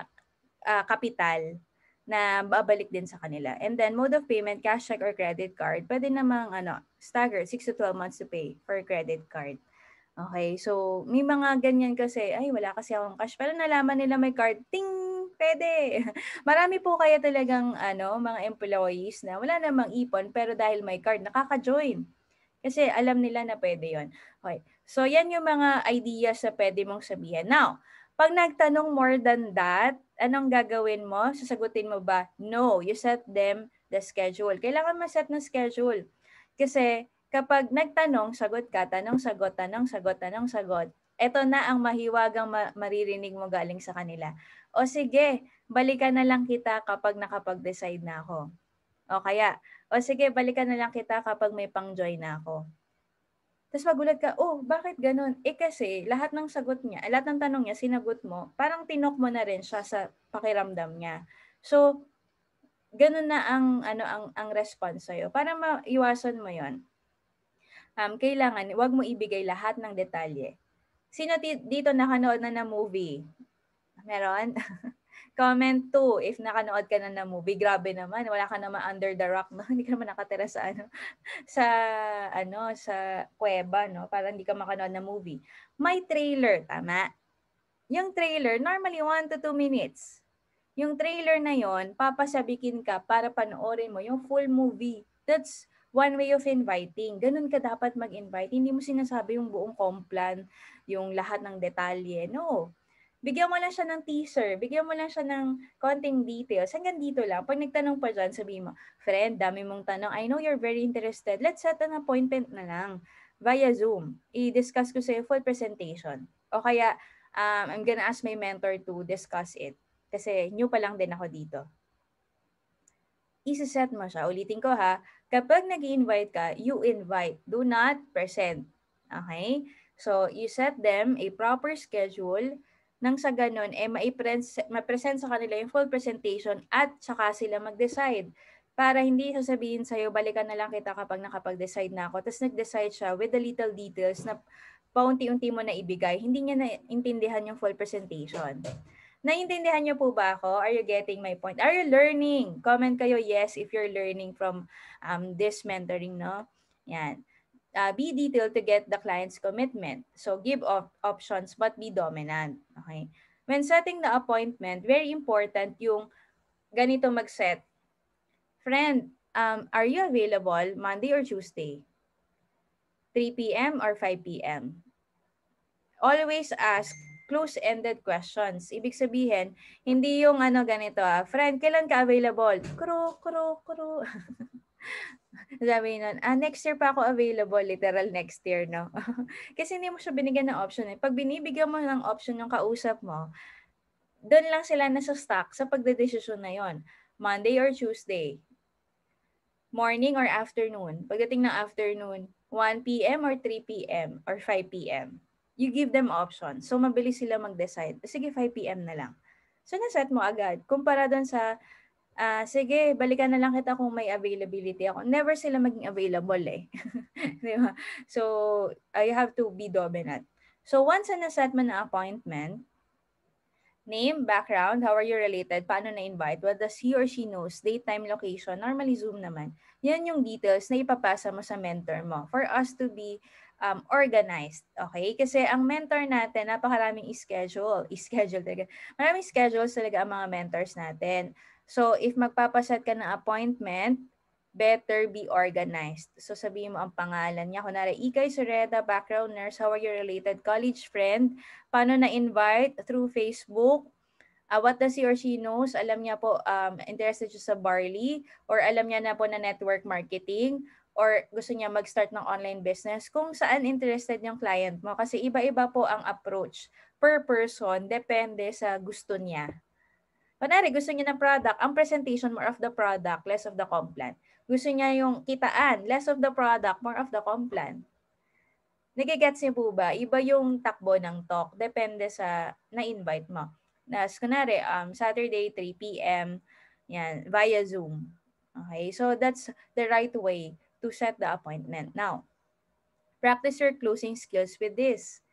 uh, kapital na babalik din sa kanila. And then mode of payment, cash check or credit card, pwede namang ano, staggered 6 to 12 months to pay for credit card. Okay, so may mga ganyan kasi, ay wala kasi akong cash, pero nalaman nila may card, ting, pwede. Marami po kaya talagang ano, mga employees na wala namang ipon, pero dahil may card, nakaka-join. Kasi alam nila na pwede yon. Okay, so yan yung mga ideas na pwede mong sabihin. Now, pag nagtanong more than that, anong gagawin mo? Sasagutin mo ba? No, you set them the schedule. Kailangan ma-set ng schedule. Kasi kapag nagtanong, sagot ka, tanong, sagot, tanong, sagot, tanong, sagot, eto na ang mahiwagang ma- maririnig mo galing sa kanila. O sige, balikan na lang kita kapag nakapag-decide na ako. O kaya, o sige, balikan na lang kita kapag may pang-join na ako. Tapos magulat ka, oh, bakit ganun? Eh kasi lahat ng sagot niya, eh, lahat ng tanong niya, sinagot mo, parang tinok mo na rin siya sa pakiramdam niya. So, ganun na ang ano ang ang response sa para maiwasan mo 'yon. Um, kailangan 'wag mo ibigay lahat ng detalye. Sino t- dito nakanood na na movie? Meron? Comment 2, if nakanood ka na ng movie, grabe naman, wala ka naman under the rock, no? hindi ka naman nakatira sa ano, sa ano, sa kuweba, no? Para hindi ka makanood ng movie. May trailer, tama? Yung trailer, normally 1 to 2 minutes. Yung trailer na yon, papasabikin ka para panoorin mo yung full movie. That's one way of inviting. Ganun ka dapat mag-invite. Hindi mo sinasabi yung buong komplan, yung lahat ng detalye. No bigyan mo lang siya ng teaser, bigyan mo lang siya ng konting details. Hanggang dito lang. Pag nagtanong pa dyan, sabihin mo, friend, dami mong tanong. I know you're very interested. Let's set an appointment na lang via Zoom. I-discuss ko sa'yo full presentation. O kaya, um, I'm gonna ask my mentor to discuss it. Kasi new pa lang din ako dito. Isiset mo siya. Ulitin ko ha. Kapag nag invite ka, you invite. Do not present. Okay? So, you set them a proper schedule nang sa ganun, eh, ma-present sa kanila yung full presentation at saka sila mag-decide. Para hindi sasabihin sa'yo, balikan na lang kita kapag nakapag-decide na ako. Tapos nag-decide siya with the little details na paunti-unti mo na ibigay. Hindi niya naintindihan yung full presentation. Naintindihan niyo po ba ako? Are you getting my point? Are you learning? Comment kayo yes if you're learning from um, this mentoring, no? Yan uh, be detailed to get the client's commitment. So give op- options but be dominant. Okay? When setting the appointment, very important yung ganito mag-set. Friend, um, are you available Monday or Tuesday? 3 p.m. or 5 p.m.? Always ask close-ended questions. Ibig sabihin, hindi yung ano ganito, ah, friend, kailan ka available? Kuro, kuro, kuro. Sabi nun, ah, next year pa ako available, literal next year, no? Kasi hindi mo siya binigyan ng option. Eh. Pag binibigyan mo ng option yung kausap mo, doon lang sila nasa stock sa pagdedesisyon na yon Monday or Tuesday. Morning or afternoon. Pagdating ng afternoon, 1 p.m. or 3 p.m. or 5 p.m. You give them options. So, mabilis sila mag-decide. Sige, 5 p.m. na lang. So, naset mo agad. Kumpara doon sa uh, sige, balikan na lang kita kung may availability ako. Never sila maging available eh. Di ba? So, I have to be dominant. So, once na set mo na appointment, name, background, how are you related, paano na-invite, what does he or she knows, date, time, location, normally Zoom naman. Yan yung details na ipapasa mo sa mentor mo for us to be um, organized. Okay? Kasi ang mentor natin, napakaraming schedule. Schedule talaga. Maraming schedules talaga ang mga mentors natin. So, if magpapaset ka ng appointment, better be organized. So, sabihin mo ang pangalan niya. Kunwari, Ikay Sureda, background nurse. How are you related? College friend. Paano na-invite? Through Facebook. Uh, what does he or she knows? Alam niya po, um, interested siya sa barley. Or alam niya na po na network marketing. Or gusto niya mag-start ng online business. Kung saan interested yung client mo. Kasi iba-iba po ang approach per person. Depende sa gusto niya. Kunwari, gusto niya ng product, ang presentation more of the product, less of the comp Gusto niya yung kitaan, less of the product, more of the comp plan. Nagigets niyo po ba? Iba yung takbo ng talk. Depende sa na-invite mo. Nas, kunwari, um, Saturday, 3 p.m., yan, via Zoom. Okay, so that's the right way to set the appointment. Now, practice your closing skills with this.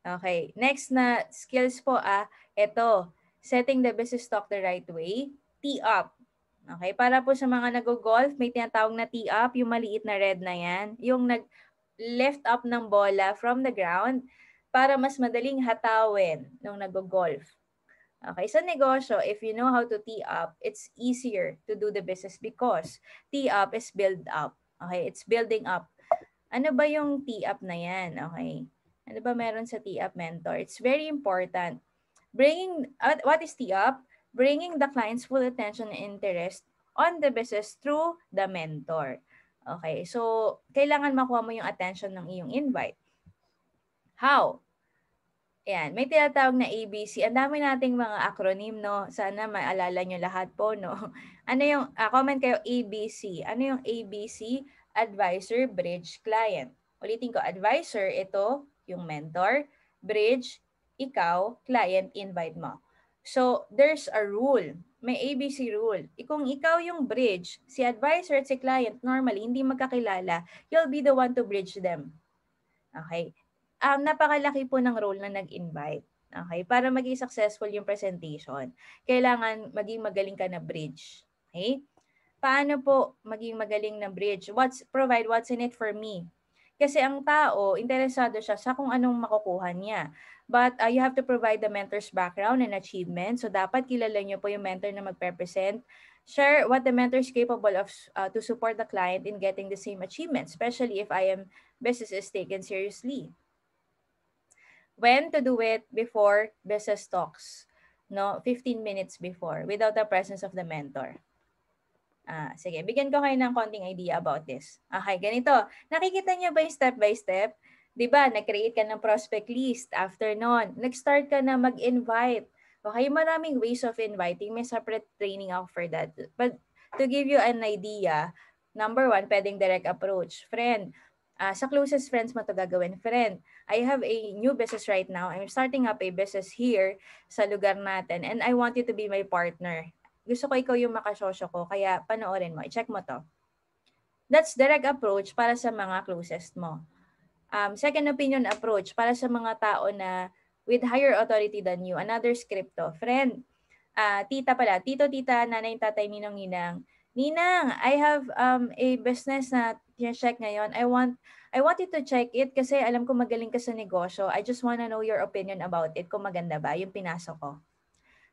Okay, next na skills po ah, ito, setting the business talk the right way, tee up Okay, para po sa mga nag-golf, may tinatawag na tee up yung maliit na red na yan, yung nag left up ng bola from the ground para mas madaling hatawin nung nag-golf. Okay, sa negosyo, if you know how to tee up, it's easier to do the business because tee up is build up. Okay, it's building up. Ano ba yung tee up na yan? Okay. Ano ba meron sa tee up mentor? It's very important Bringing, what is the up? Bringing the client's full attention and interest on the business through the mentor. Okay, so kailangan makuha mo yung attention ng iyong invite. How? Ayan, may tinatawag na ABC. Ang dami nating mga acronym, no? Sana maalala nyo lahat po, no? Ano yung, uh, comment kayo, ABC. Ano yung ABC? Advisor, Bridge, Client. Ulitin ko, advisor, ito, yung mentor. Bridge, ikaw, client, invite mo. So, there's a rule. May ABC rule. Kung ikaw yung bridge, si advisor at si client normally hindi magkakilala, you'll be the one to bridge them. Okay? Um, napakalaki po ng role na nag-invite. Okay? Para maging successful yung presentation, kailangan maging magaling ka na bridge. Okay? Paano po maging magaling na bridge? What's, provide what's in it for me? Kasi ang tao, interesado siya sa kung anong makukuha niya. But uh, you have to provide the mentor's background and achievement. So dapat kilala niyo po yung mentor na magpe-present. Share what the mentor is capable of uh, to support the client in getting the same achievement, especially if I am business is taken seriously. When to do it before business talks. No, 15 minutes before without the presence of the mentor. Ah, sige, bigyan ko kayo ng konting idea about this. Okay, ganito. Nakikita niyo ba yung step by step? 'di ba? Nag-create ka ng prospect list after noon. Nag-start ka na mag-invite. Okay, maraming ways of inviting. May separate training ako for that. But to give you an idea, number one, pwedeng direct approach. Friend, uh, sa closest friends mo to gagawin. Friend, I have a new business right now. I'm starting up a business here sa lugar natin and I want you to be my partner. Gusto ko ikaw yung makasosyo ko, kaya panoorin mo. I Check mo to. That's direct approach para sa mga closest mo um, second opinion approach para sa mga tao na with higher authority than you. Another script to. Friend, uh, tita pala, tito, tita, nanay, tatay, ninong, ninang. Ninang, I have um, a business na check ngayon. I want I want you to check it kasi alam ko magaling ka sa negosyo. I just want to know your opinion about it. Kung maganda ba yung pinasok ko.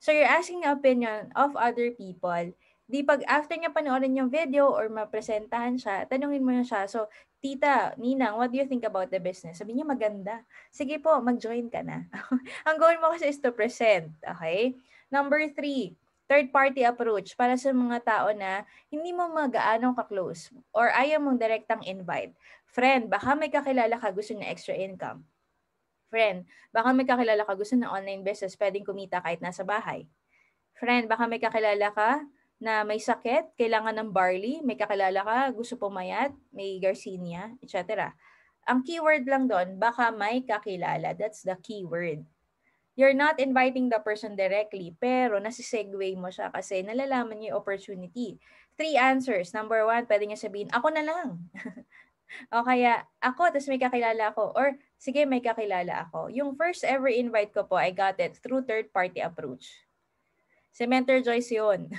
So you're asking opinion of other people di pag after niya panoorin yung video or mapresentahan siya, tanungin mo na siya, so, tita, Ninang, what do you think about the business? Sabi niya, maganda. Sige po, mag-join ka na. Ang goal mo kasi is to present, okay? Number three, third party approach para sa mga tao na hindi mo magaanong ka-close or ayaw mong direktang invite. Friend, baka may kakilala ka gusto ng extra income. Friend, baka may kakilala ka gusto ng online business, pwedeng kumita kahit nasa bahay. Friend, baka may kakilala ka na may sakit, kailangan ng barley, may kakilala ka, gusto pumayat, may garcinia, etc. Ang keyword lang doon, baka may kakilala. That's the keyword. You're not inviting the person directly, pero nasisegue mo siya kasi nalalaman niya yung opportunity. Three answers. Number one, pwede niya sabihin, ako na lang. o kaya, ako, tapos may kakilala ako. Or, sige, may kakilala ako. Yung first ever invite ko po, I got it through third-party approach Si Mentor Joyce yun.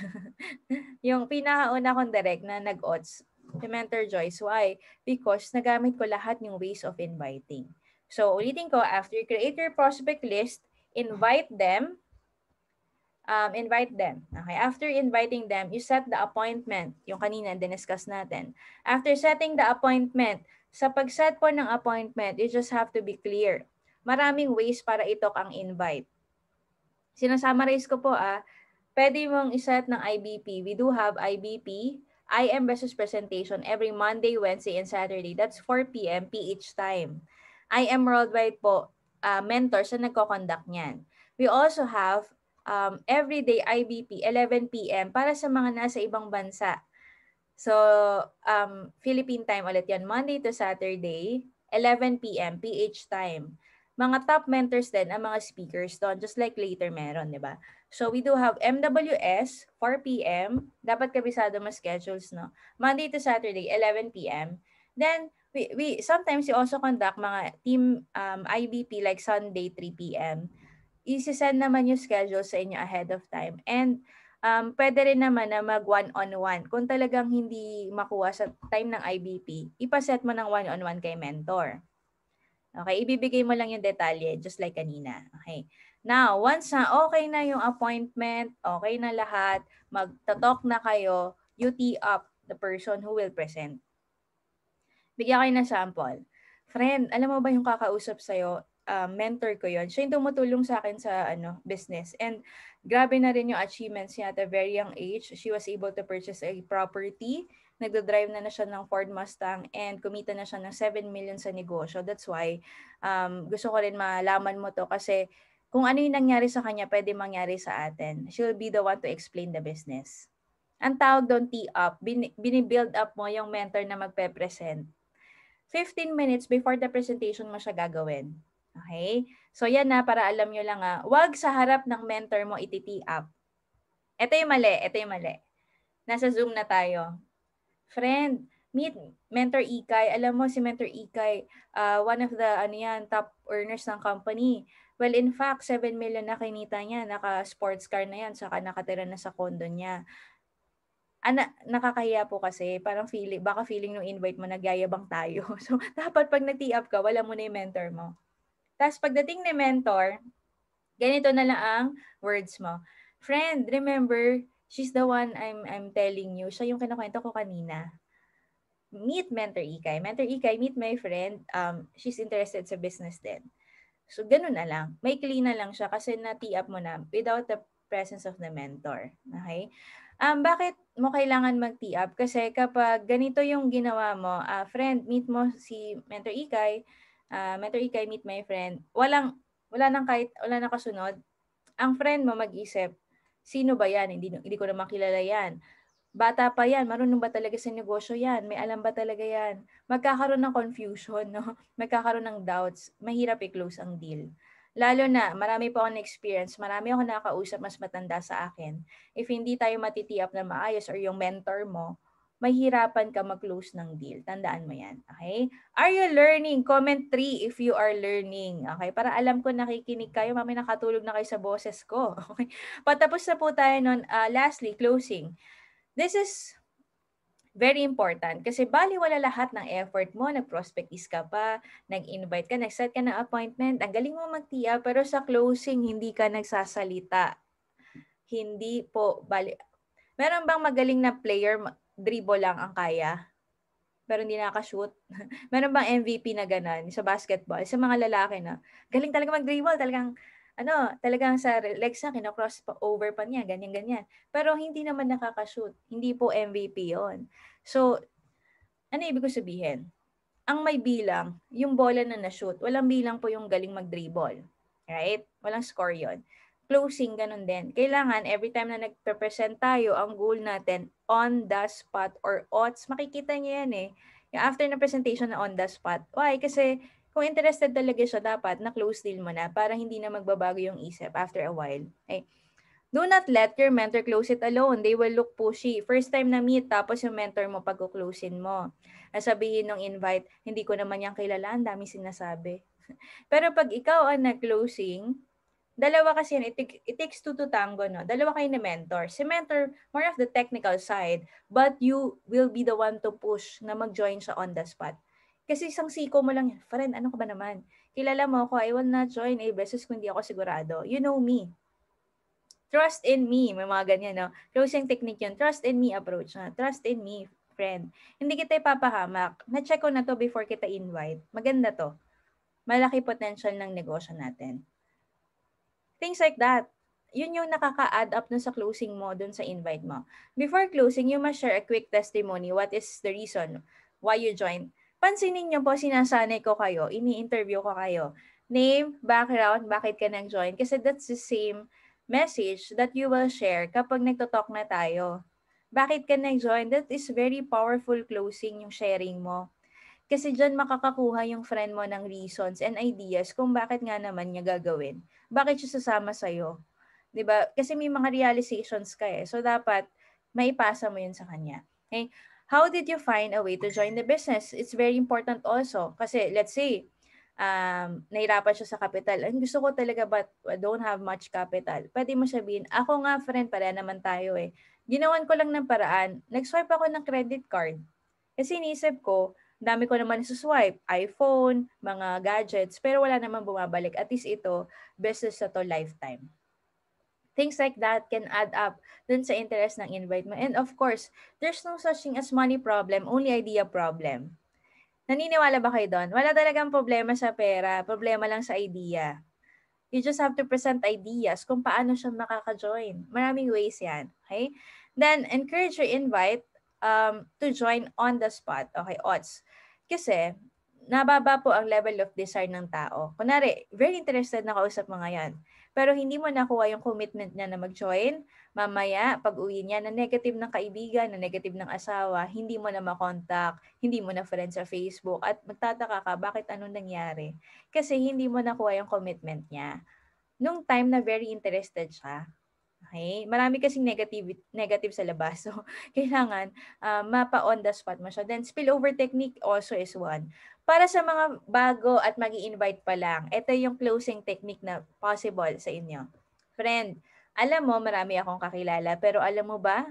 yung pinakauna kong direct na nag-odds, si Mentor Joyce. Why? Because nagamit ko lahat yung ways of inviting. So, ulitin ko, after you create your prospect list, invite them. Um, invite them. Okay, after inviting them, you set the appointment. Yung kanina, diniscuss natin. After setting the appointment, sa pag-set po ng appointment, you just have to be clear. Maraming ways para itok ang invite. Sinasummarize ko po ah, pwede mong iset ng IBP. We do have IBP, IM versus presentation every Monday, Wednesday, and Saturday. That's 4 p.m. PH time. I IM worldwide po, uh, ah, mentors na nagko-conduct niyan. We also have um, everyday IBP, 11 p.m. para sa mga nasa ibang bansa. So, um, Philippine time ulit yan, Monday to Saturday, 11 p.m. PH time. Mga top mentors din ang mga speakers doon, just like later meron, di ba? So we do have MWS, 4 p.m. Dapat kabisado mga schedules, no? Monday to Saturday, 11 p.m. Then, we, we sometimes we also conduct mga team um, IBP like Sunday, 3 p.m. Isi-send naman yung schedule sa inyo ahead of time. And um, pwede rin naman na mag one-on-one. Kung talagang hindi makuha sa time ng IBP, ipaset mo ng one-on-one -on -one kay mentor. Okay, ibibigay mo lang yung detalye just like kanina. Okay. Now, once na okay na yung appointment, okay na lahat, magta-talk na kayo, you tee up the person who will present. Bigyan kayo ng sample. Friend, alam mo ba yung kakausap sa'yo? Uh, mentor ko yon. Siya yung tumutulong sa akin sa ano business. And grabe na rin yung achievements niya at a very young age. She was able to purchase a property nagdadrive na na siya ng Ford Mustang and kumita na siya ng 7 million sa negosyo. That's why um, gusto ko rin malaman mo to kasi kung ano yung nangyari sa kanya, pwede mangyari sa atin. She'll be the one to explain the business. Ang tawag doon, T-up. Bin- binibuild up mo yung mentor na magpe-present. 15 minutes before the presentation mo siya gagawin. Okay? So yan na, para alam nyo lang ha. Ah, Huwag sa harap ng mentor mo iti-T-up. Ito yung mali, ito yung mali. Nasa Zoom na tayo. Friend, meet Mentor Ikay. Alam mo si Mentor Ikay, uh, one of the ano yan, top earners ng company. Well, in fact, 7 million na kinita niya. Naka-sports car na yan. Saka nakatira na sa condo niya. Ana, nakakahiya po kasi. Parang feeling, baka feeling nung invite mo, nagyayabang tayo. So, dapat pag nag up ka, wala mo na yung mentor mo. Tapos pagdating ni mentor, ganito na lang ang words mo. Friend, remember, she's the one I'm I'm telling you. Siya yung kinakwento ko kanina meet Mentor Ikay. Mentor Ikay, meet my friend. Um, she's interested sa business din. So, ganun na lang. May clean na lang siya kasi na-tee-up mo na without the presence of the mentor. Okay? Um, bakit mo kailangan mag-tee up? Kasi kapag ganito yung ginawa mo, uh, friend, meet mo si Mentor Ikay, uh, Mentor Ikay, meet my friend, walang, wala nang kahit, wala nang kasunod, ang friend mo mag-isip, sino ba yan? Hindi, hindi ko na makilala yan bata pa yan, marunong ba talaga sa negosyo yan? May alam ba talaga yan? Magkakaroon ng confusion, no? Magkakaroon ng doubts. Mahirap i-close ang deal. Lalo na, marami po akong experience, marami akong nakausap mas matanda sa akin. If hindi tayo matitiyap na maayos or yung mentor mo, mahirapan ka mag-close ng deal. Tandaan mo yan. Okay? Are you learning? Comment 3 if you are learning. Okay? Para alam ko nakikinig kayo. Mami nakatulog na kayo sa boses ko. Okay? Patapos na po tayo nun. Uh, lastly, closing. This is very important kasi bali wala lahat ng effort mo, nag-prospectis ka pa, nag-invite ka, nag-set ka ng appointment, ang galing mo magtiya pero sa closing hindi ka nagsasalita. Hindi po bali Meron bang magaling na player dribble lang ang kaya? Pero hindi nakaka-shoot. Meron bang MVP na ganan sa basketball? Sa mga lalaki na, galing talaga mag-dribble, talagang ano, talagang sa Lexa, kinocross pa over pa niya, ganyan-ganyan. Pero hindi naman nakakashoot. Hindi po MVP yon So, ano ibig ko sabihin? Ang may bilang, yung bola na na-shoot, walang bilang po yung galing mag-dribble. Right? Walang score yon Closing, ganun din. Kailangan, every time na nagpe-present tayo, ang goal natin, on the spot or odds, makikita niyo yan eh. Yung after na presentation na on the spot. Why? Kasi kung interested talaga siya, dapat na close deal mo na para hindi na magbabago yung isip after a while. Okay. Do not let your mentor close it alone. They will look pushy. First time na meet, tapos yung mentor mo pag-closein mo. Ang sabihin ng invite, hindi ko naman yung kilala, ang dami sinasabi. Pero pag ikaw ang nag-closing, dalawa kasi yan, it, it takes two to tango, no? Dalawa kayo na mentor. Si mentor, more of the technical side, but you will be the one to push na mag-join siya on the spot. Kasi isang siko mo lang yan. Friend, ano ka ba naman? Kilala mo ako, I will not join a business kung hindi ako sigurado. You know me. Trust in me. May mga ganyan, no? Closing technique yun. Trust in me approach. Na. Trust in me, friend. Hindi kita ipapahamak. Na-check ko na to before kita invite. Maganda to. Malaki potential ng negosyo natin. Things like that yun yung nakaka-add up dun sa closing mo, dun sa invite mo. Before closing, you must share a quick testimony. What is the reason why you joined? pansinin niyo po, sinasanay ko kayo, ini-interview ko kayo. Name, background, bakit ka nag-join. Kasi that's the same message that you will share kapag nagtotalk na tayo. Bakit ka nag-join? That is very powerful closing yung sharing mo. Kasi dyan makakakuha yung friend mo ng reasons and ideas kung bakit nga naman niya gagawin. Bakit siya sasama sa'yo. ba? Diba? Kasi may mga realizations ka eh. So, dapat maipasa mo yun sa kanya. Okay? how did you find a way to join the business? It's very important also. Kasi let's say, um, nahirapan siya sa capital. Ang gusto ko talaga but I don't have much capital. Pwede mo sabihin, ako nga friend, pala naman tayo eh. Ginawan ko lang ng paraan, nag-swipe ako ng credit card. Kasi iniisip ko, dami ko naman suswipe, iPhone, mga gadgets, pero wala naman bumabalik. At least ito, business sa to lifetime. Things like that can add up dun sa interest ng invite mo. And of course, there's no such thing as money problem, only idea problem. Naniniwala ba kayo doon? Wala talagang problema sa pera, problema lang sa idea. You just have to present ideas kung paano siya makaka-join. Maraming ways yan. Okay? Then, encourage your invite um, to join on the spot. Okay, odds. Kasi, nababa po ang level of desire ng tao. Kunwari, very interested na kausap mo yan pero hindi mo nakuha yung commitment niya na mag-join, mamaya pag uwi niya na negative ng kaibigan, na negative ng asawa, hindi mo na makontak, hindi mo na friend sa Facebook at magtataka ka bakit anong nangyari. Kasi hindi mo nakuha yung commitment niya. Nung time na very interested siya, Okay? Marami kasing negative, negative sa labas. So, kailangan uh, ah, mapa-on the spot mo siya. Then, spillover technique also is one. Para sa mga bago at mag invite pa lang, ito yung closing technique na possible sa inyo. Friend, alam mo, marami akong kakilala, pero alam mo ba,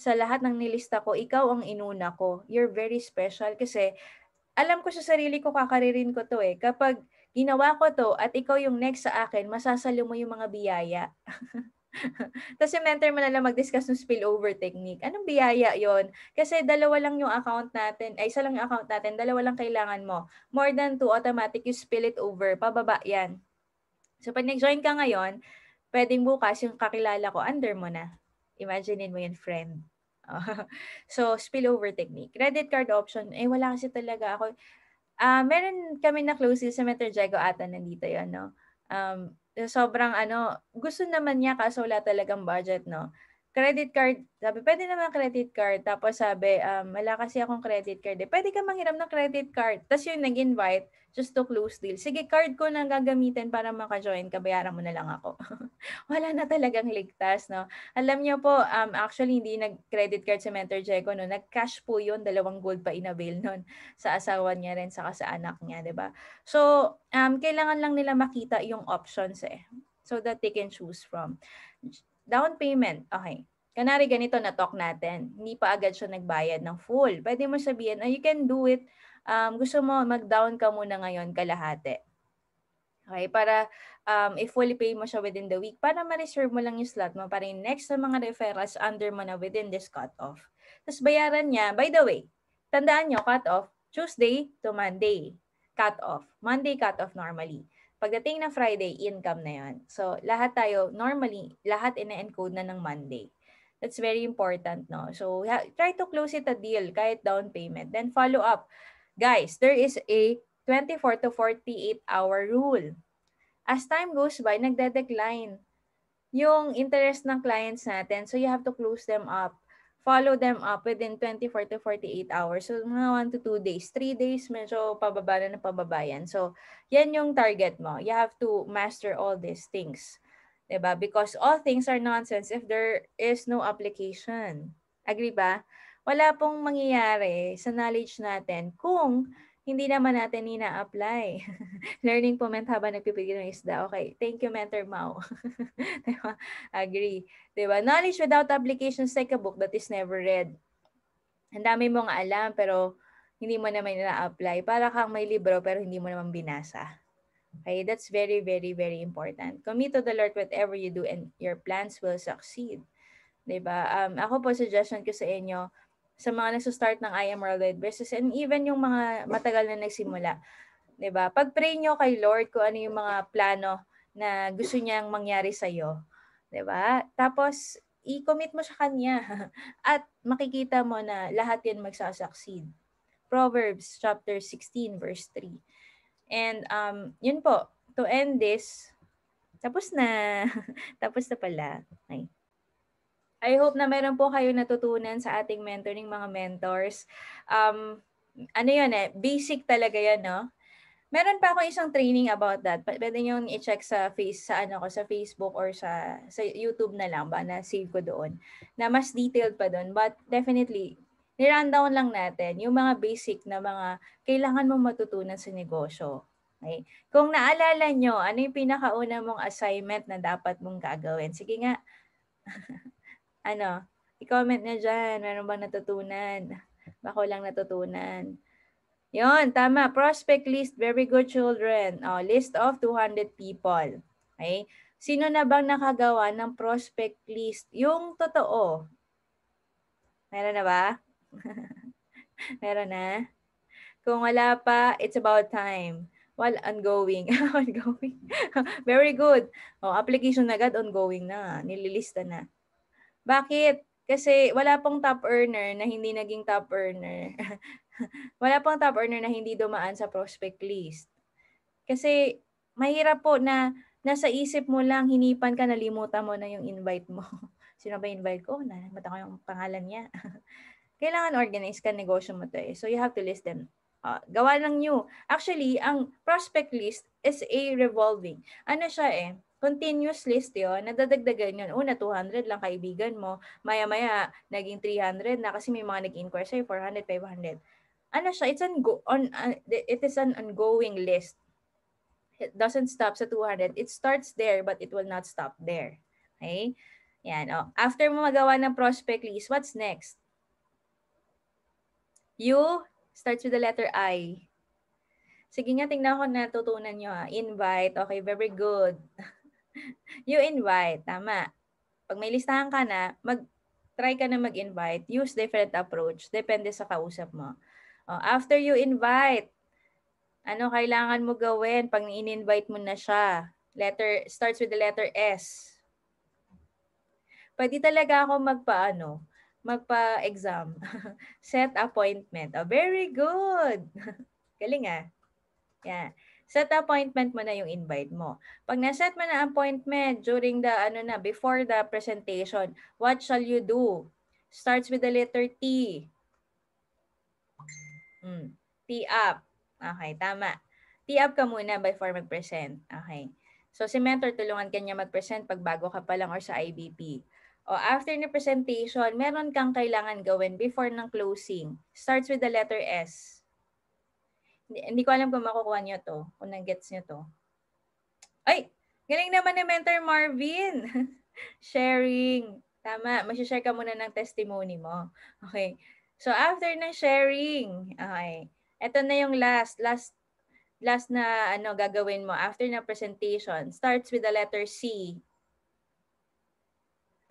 sa lahat ng nilista ko, ikaw ang inuna ko. You're very special kasi alam ko sa sarili ko, kakaririn ko to eh. Kapag ginawa ko to at ikaw yung next sa akin, masasalo mo yung mga biyaya. Tapos yung mentor mo na lang mag-discuss ng spillover technique. Anong biyaya yon Kasi dalawa lang yung account natin, ay isa lang yung account natin, dalawa lang kailangan mo. More than two, automatic you spill it over. Pababa yan. So pag nag-join ka ngayon, pwedeng bukas yung kakilala ko under mo na. Imaginein mo yun, friend. so, spillover technique. Credit card option, eh wala kasi talaga ako. Uh, meron kami na close sa Mentor Diego ata nandito yon no? Um, sobrang ano, gusto naman niya kaso wala talagang budget, no? credit card, sabi, pwede naman credit card. Tapos sabi, um, wala kasi akong credit card. Eh, pwede ka manghiram ng credit card. Tapos yung nag-invite, just to close deal. Sige, card ko nang gagamitin para maka-join ka, bayaran mo na lang ako. wala na talagang ligtas, no? Alam niyo po, um, actually, hindi nag-credit card si Mentor Jeko, no? Nag-cash po yun, dalawang gold pa inavail nun sa asawa niya rin, saka sa anak niya, di ba? So, um, kailangan lang nila makita yung options, eh so that they can choose from. Down payment, okay. Kanari ganito na talk natin. Hindi pa agad siya nagbayad ng full. Pwede mo sabihin, oh, you can do it. Um, gusto mo mag-down ka muna ngayon kalahati. Okay, para um, if fully pay mo siya within the week, para ma-reserve mo lang yung slot mo para yung next sa mga referrals under mo na within this cut-off. Tapos bayaran niya, by the way, tandaan nyo, cut-off, Tuesday to Monday. cut-off. Monday cut-off normally. Pagdating ng Friday, income na yan. So, lahat tayo, normally, lahat ina-encode na ng Monday. That's very important, no? So, try to close it a deal kahit down payment. Then, follow up. Guys, there is a 24 to 48 hour rule. As time goes by, nagde-decline yung interest ng clients natin. So, you have to close them up follow them up within 24 to 48 hours. So, mga 1 to 2 days. 3 days, medyo pababa na ng pababa So, yan yung target mo. You have to master all these things. ba diba? Because all things are nonsense if there is no application. Agree ba? Wala pong mangyayari sa knowledge natin kung hindi naman natin ina-apply. Learning po, ment, habang nagpipigil ng isda. Okay, thank you, Mentor Mao. diba? Agree. Diba? Knowledge without application is like a book that is never read. Ang dami mong alam, pero hindi mo naman ina-apply. Para kang may libro, pero hindi mo naman binasa. Okay, that's very, very, very important. Commit to the Lord whatever you do and your plans will succeed. Diba? Um, ako po, suggestion ko sa inyo, sa mga nagsusstart ng I Am Worldwide Business and even yung mga matagal na nagsimula. 'Di ba? Pag-pray nyo kay Lord kung ano yung mga plano na gusto niyang mangyari sa iyo. 'Di ba? Tapos i-commit mo sa kanya at makikita mo na lahat 'yan magsasucceed. Proverbs chapter 16 verse 3. And um yun po, to end this, tapos na. tapos na pala. Ay. I hope na meron po kayo natutunan sa ating mentoring mga mentors. Um, ano yun eh, basic talaga yan, no? Meron pa ako isang training about that. Pwede nyo i-check sa face sa ano ko sa Facebook or sa sa YouTube na lang ba na save ko doon. Na mas detailed pa doon, but definitely ni-rundown lang natin yung mga basic na mga kailangan mong matutunan sa negosyo. Okay? Kung naalala nyo, ano yung pinakauna mong assignment na dapat mong gagawin? Sige nga. ano, i-comment na dyan. Meron bang natutunan? Bako lang natutunan. Yon, tama. Prospect list. Very good children. Oh, list of 200 people. Okay? Sino na bang nakagawa ng prospect list? Yung totoo. Meron na ba? Meron na? Kung wala pa, it's about time. Well, ongoing. ongoing. Very good. Oh, application na agad, ongoing na. Nililista na. Bakit? Kasi wala pong top earner na hindi naging top earner. wala pong top earner na hindi dumaan sa prospect list. Kasi mahirap po na nasa isip mo lang, hinipan ka, nalimutan mo na yung invite mo. Sino ba invite ko? Nalimutan ko yung pangalan niya. Kailangan organize ka negosyo mo to eh. So you have to list them. Uh, gawa ng new. Actually, ang prospect list is a revolving. Ano siya eh? continuous list yun, nadadagdagan yun. Una, 200 lang kaibigan mo. Maya-maya, naging 300 na kasi may mga nag-inquire sa'yo, 400, 500. Ano siya, it's an, go- on, uh, it is an ongoing list. It doesn't stop sa 200. It starts there, but it will not stop there. Okay? Yan. Oh. After mo magawa ng prospect list, what's next? You starts with the letter I. Sige nga, tingnan ko natutunan nyo ha. Ah. Invite. Okay, very good. you invite, tama. Pag may listahan ka na, mag try ka na mag-invite, use different approach, depende sa kausap mo. Oh, after you invite, ano kailangan mo gawin pag ni invite mo na siya? Letter, starts with the letter S. Pwede talaga ako magpaano, magpa-exam. Set appointment. Oh, very good. Galing ah. Yeah set appointment mo na yung invite mo. Pag na-set mo na appointment during the, ano na, before the presentation, what shall you do? Starts with the letter T. Mm. T up. Okay, tama. T up ka muna before mag-present. Okay. So si mentor, tulungan kanya mag-present pag bago ka pa lang or sa IBP. O after na presentation, meron kang kailangan gawin before ng closing. Starts with the letter S. Hindi, hindi ko alam kung makukuha niyo to, kung nag-gets niyo to. Ay, galing naman ni Mentor Marvin. sharing. Tama, masishare ka muna ng testimony mo. Okay. So after ng sharing, okay. Ito na yung last, last last na ano gagawin mo after ng presentation starts with the letter C.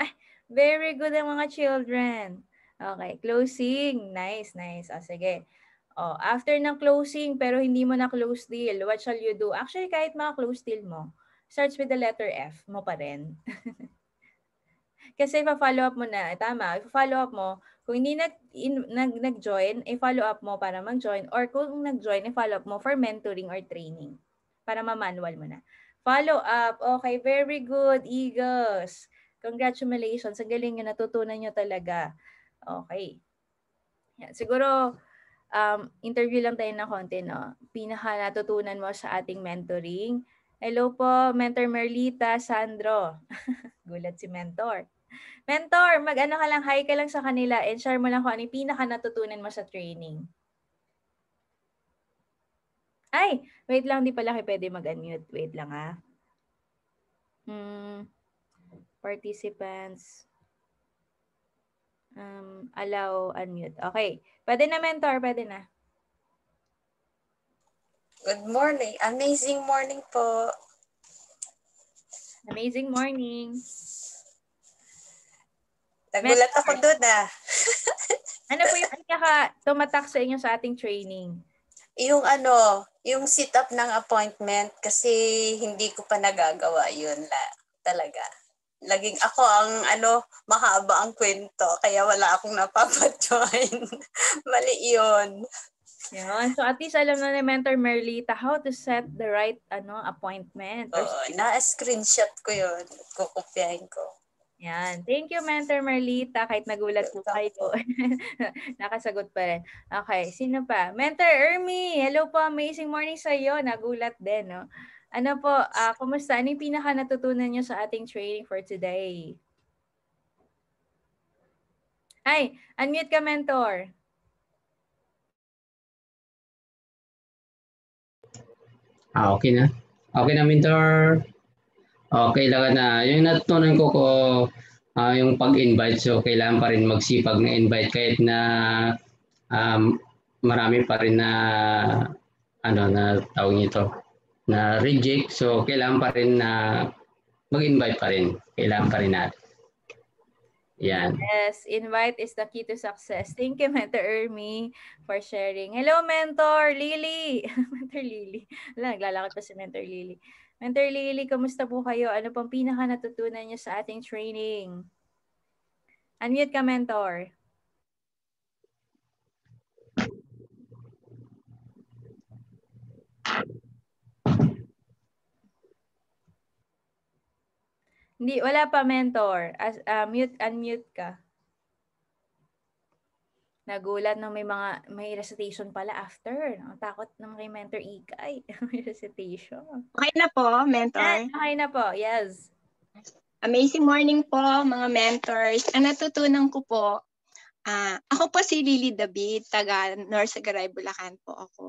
Ay, very good ang mga children. Okay, closing. Nice, nice. O, sige. Oh, after ng closing pero hindi mo na close deal, what shall you do? Actually, kahit mga close deal mo, starts with the letter F mo pa rin. Kasi pa-follow up mo na, eh, tama, if follow up mo, kung hindi nag, in, nag, nag-join, i-follow up mo para mag-join or kung nag-join, i-follow up mo for mentoring or training para ma-manual mo na. Follow up. Okay, very good, Eagles. Congratulations. Ang galing nyo, natutunan nyo talaga. Okay. Yan. Siguro, um, interview lang tayo ng konti, no? Pinaka natutunan mo sa ating mentoring. Hello po, Mentor Merlita Sandro. Gulat si Mentor. Mentor, mag-ano ka lang, hi ka lang sa kanila and share mo lang kung ano yung pinaka natutunan mo sa training. Ay, wait lang, di pala kayo pwede mag-unmute. Wait lang ha. Ah. Hmm, participants. Um, allow, unmute. Okay. Pwede na, mentor. Pwede na. Good morning. Amazing morning po. Amazing morning. Nagulat mentor. ako doon ah. ano po yung pinaka tumatak sa inyo sa ating training? Yung ano, yung sit up ng appointment kasi hindi ko pa nagagawa yun la, talaga. Laging ako ang ano, mahaba ang kwento, kaya wala akong napapa-join. Mali 'yon. Yun. So at least alam na ni Mentor Merlita how to set the right ano appointment. Oo, na-screenshot ko yun. Kukopyahin ko. Yan. Thank you, Mentor Merlita. Kahit nagulat po kayo, nakasagot pa rin. Okay, sino pa? Mentor Ermi, hello po. Amazing morning sa iyo. Nagulat din, no? Ano po, uh, kumusta? Ano yung pinaka natutunan nyo sa ating training for today? Ay, unmute ka, mentor. Ah, okay na. Okay na, mentor. Okay, lang na. Yung natutunan ko ko, uh, yung pag-invite. So, kailangan pa rin magsipag na invite kahit na um, marami pa rin na ano na tawag nito na reject. So, kailangan pa rin na mag-invite pa rin. Kailangan pa rin natin. Yan. Yes, invite is the key to success. Thank you, Mentor Ermi, for sharing. Hello, Mentor Lily. Mentor Lily. Wala, naglalakad pa si Mentor Lily. Mentor Lily, kamusta po kayo? Ano pang pinaka natutunan niyo sa ating training? Unmute ka, Mentor. Hindi, wala pa mentor. As, uh, mute, unmute ka. Nagulat no may mga, may recitation pala after. No? Takot ng kay mentor Ikay. may recitation. Okay na po, mentor. Yeah, okay na po, yes. Amazing morning po, mga mentors. Ang natutunan ko po, uh, ako po si Lily David, taga North Sagaray, Bulacan po ako.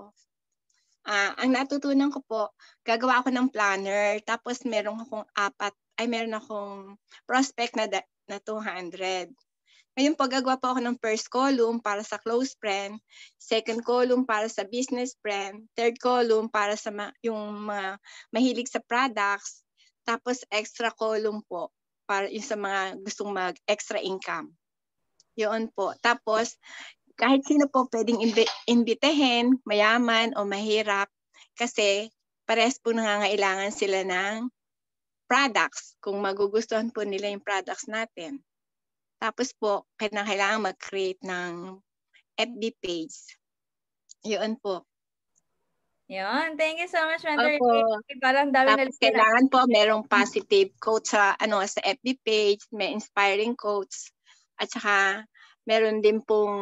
Uh, ang natutunan ko po, gagawa ako ng planner, tapos meron akong apat ay meron akong prospect na, da, na 200. Ngayon, paggagawa po ako ng first column para sa close friend, second column para sa business friend, third column para sa ma- yung mga mahilig sa products, tapos extra column po para yung sa mga gustong mag-extra income. Yun po. Tapos, kahit sino po pwedeng imbi- imbitehin, mayaman o mahirap, kasi pares po nangangailangan sila ng products kung magugustuhan po nila yung products natin. Tapos po, kailangan mag-create ng FB page. Yun po. Yun. Thank you so much, Mentor. Opo. Parang dami Tapos na kailangan po merong positive quotes sa, ano, sa FB page, may inspiring quotes, at saka meron din pong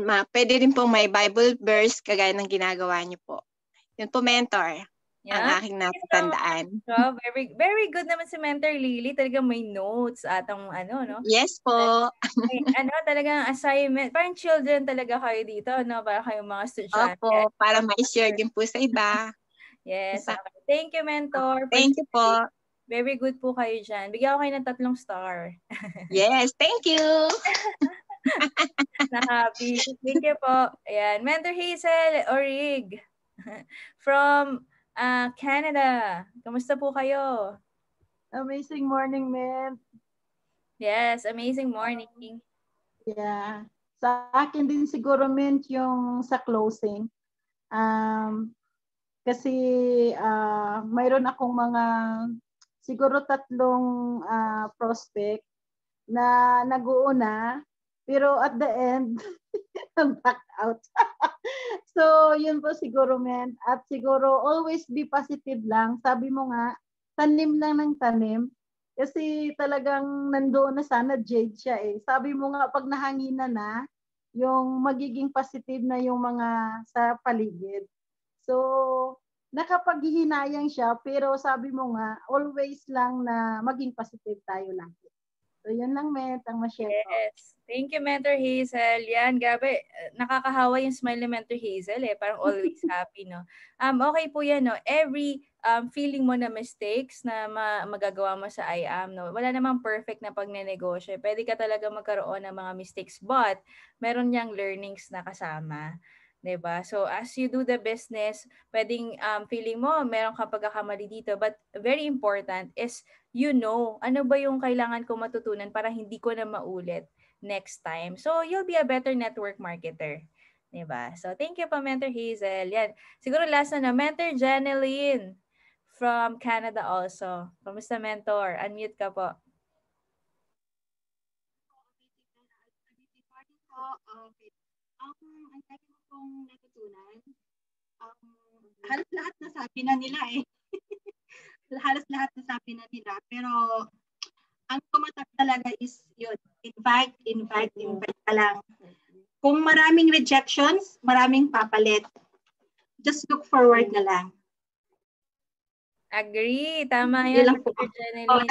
ma, pwede din pong may Bible verse kagaya ng ginagawa niyo po. Yun po, Mentor. Yeah. Ang aking natatandaan. So, oh, very very good naman si Mentor Lily. Talaga may notes at ang ano, no? Yes po. Ay, ano, talagang assignment. Parang children talaga kayo dito, no? Para kayo mga estudyante. Opo, para ma-share din po sa iba. yes. Okay. Thank you, Mentor. Thank you po. Very good po kayo dyan. Bigyan ko kayo ng tatlong star. yes, thank you. na happy. Thank you po. Ayan. Mentor Hazel Orig from uh, Canada. Kamusta po kayo? Amazing morning, ma'am. Yes, amazing morning. Yeah. Sa akin din siguro, Mint, yung sa closing. Um, kasi uh, mayroon akong mga siguro tatlong uh, prospect na nag-uuna pero at the end back out. so, yun po siguro, men. At siguro, always be positive lang. Sabi mo nga, tanim lang ng tanim. Kasi talagang nandoon na sana jade siya eh. Sabi mo nga, pag nahangina na, yung magiging positive na yung mga sa paligid. So, nakapaghihinayang siya, pero sabi mo nga, always lang na maging positive tayo lagi. So, yun lang, Ment, ang ma-share ko. Yes. Thank you, Mentor Hazel. Yan, gabi. Eh, nakakahawa yung smile ni Mentor Hazel eh. Parang always happy, no? Um, okay po yan, no? Every um, feeling mo na mistakes na ma- magagawa mo sa I am, no? Wala namang perfect na pagnenegosyo. Pwede ka talaga magkaroon ng mga mistakes. But, meron niyang learnings na kasama. 'di ba? So as you do the business, pwedeng um, feeling mo meron kang pagkakamali dito, but very important is you know, ano ba yung kailangan ko matutunan para hindi ko na maulit next time. So, you'll be a better network marketer. Diba? So, thank you pa, Mentor Hazel. Yan. Siguro last na na, Mentor Janeline from Canada also. Kamusta, Mentor? Unmute ka po. Okay. Um, ang dami ko pong natutunan. Um, halos lahat nasabi na nila eh. halos lahat na sabi na nila. Pero ang tumatak talaga is yun, invite, invite, invite ka lang. Kung maraming rejections, maraming papalit. Just look forward na lang. Agree. Tama yan. Yun lang po. Oh,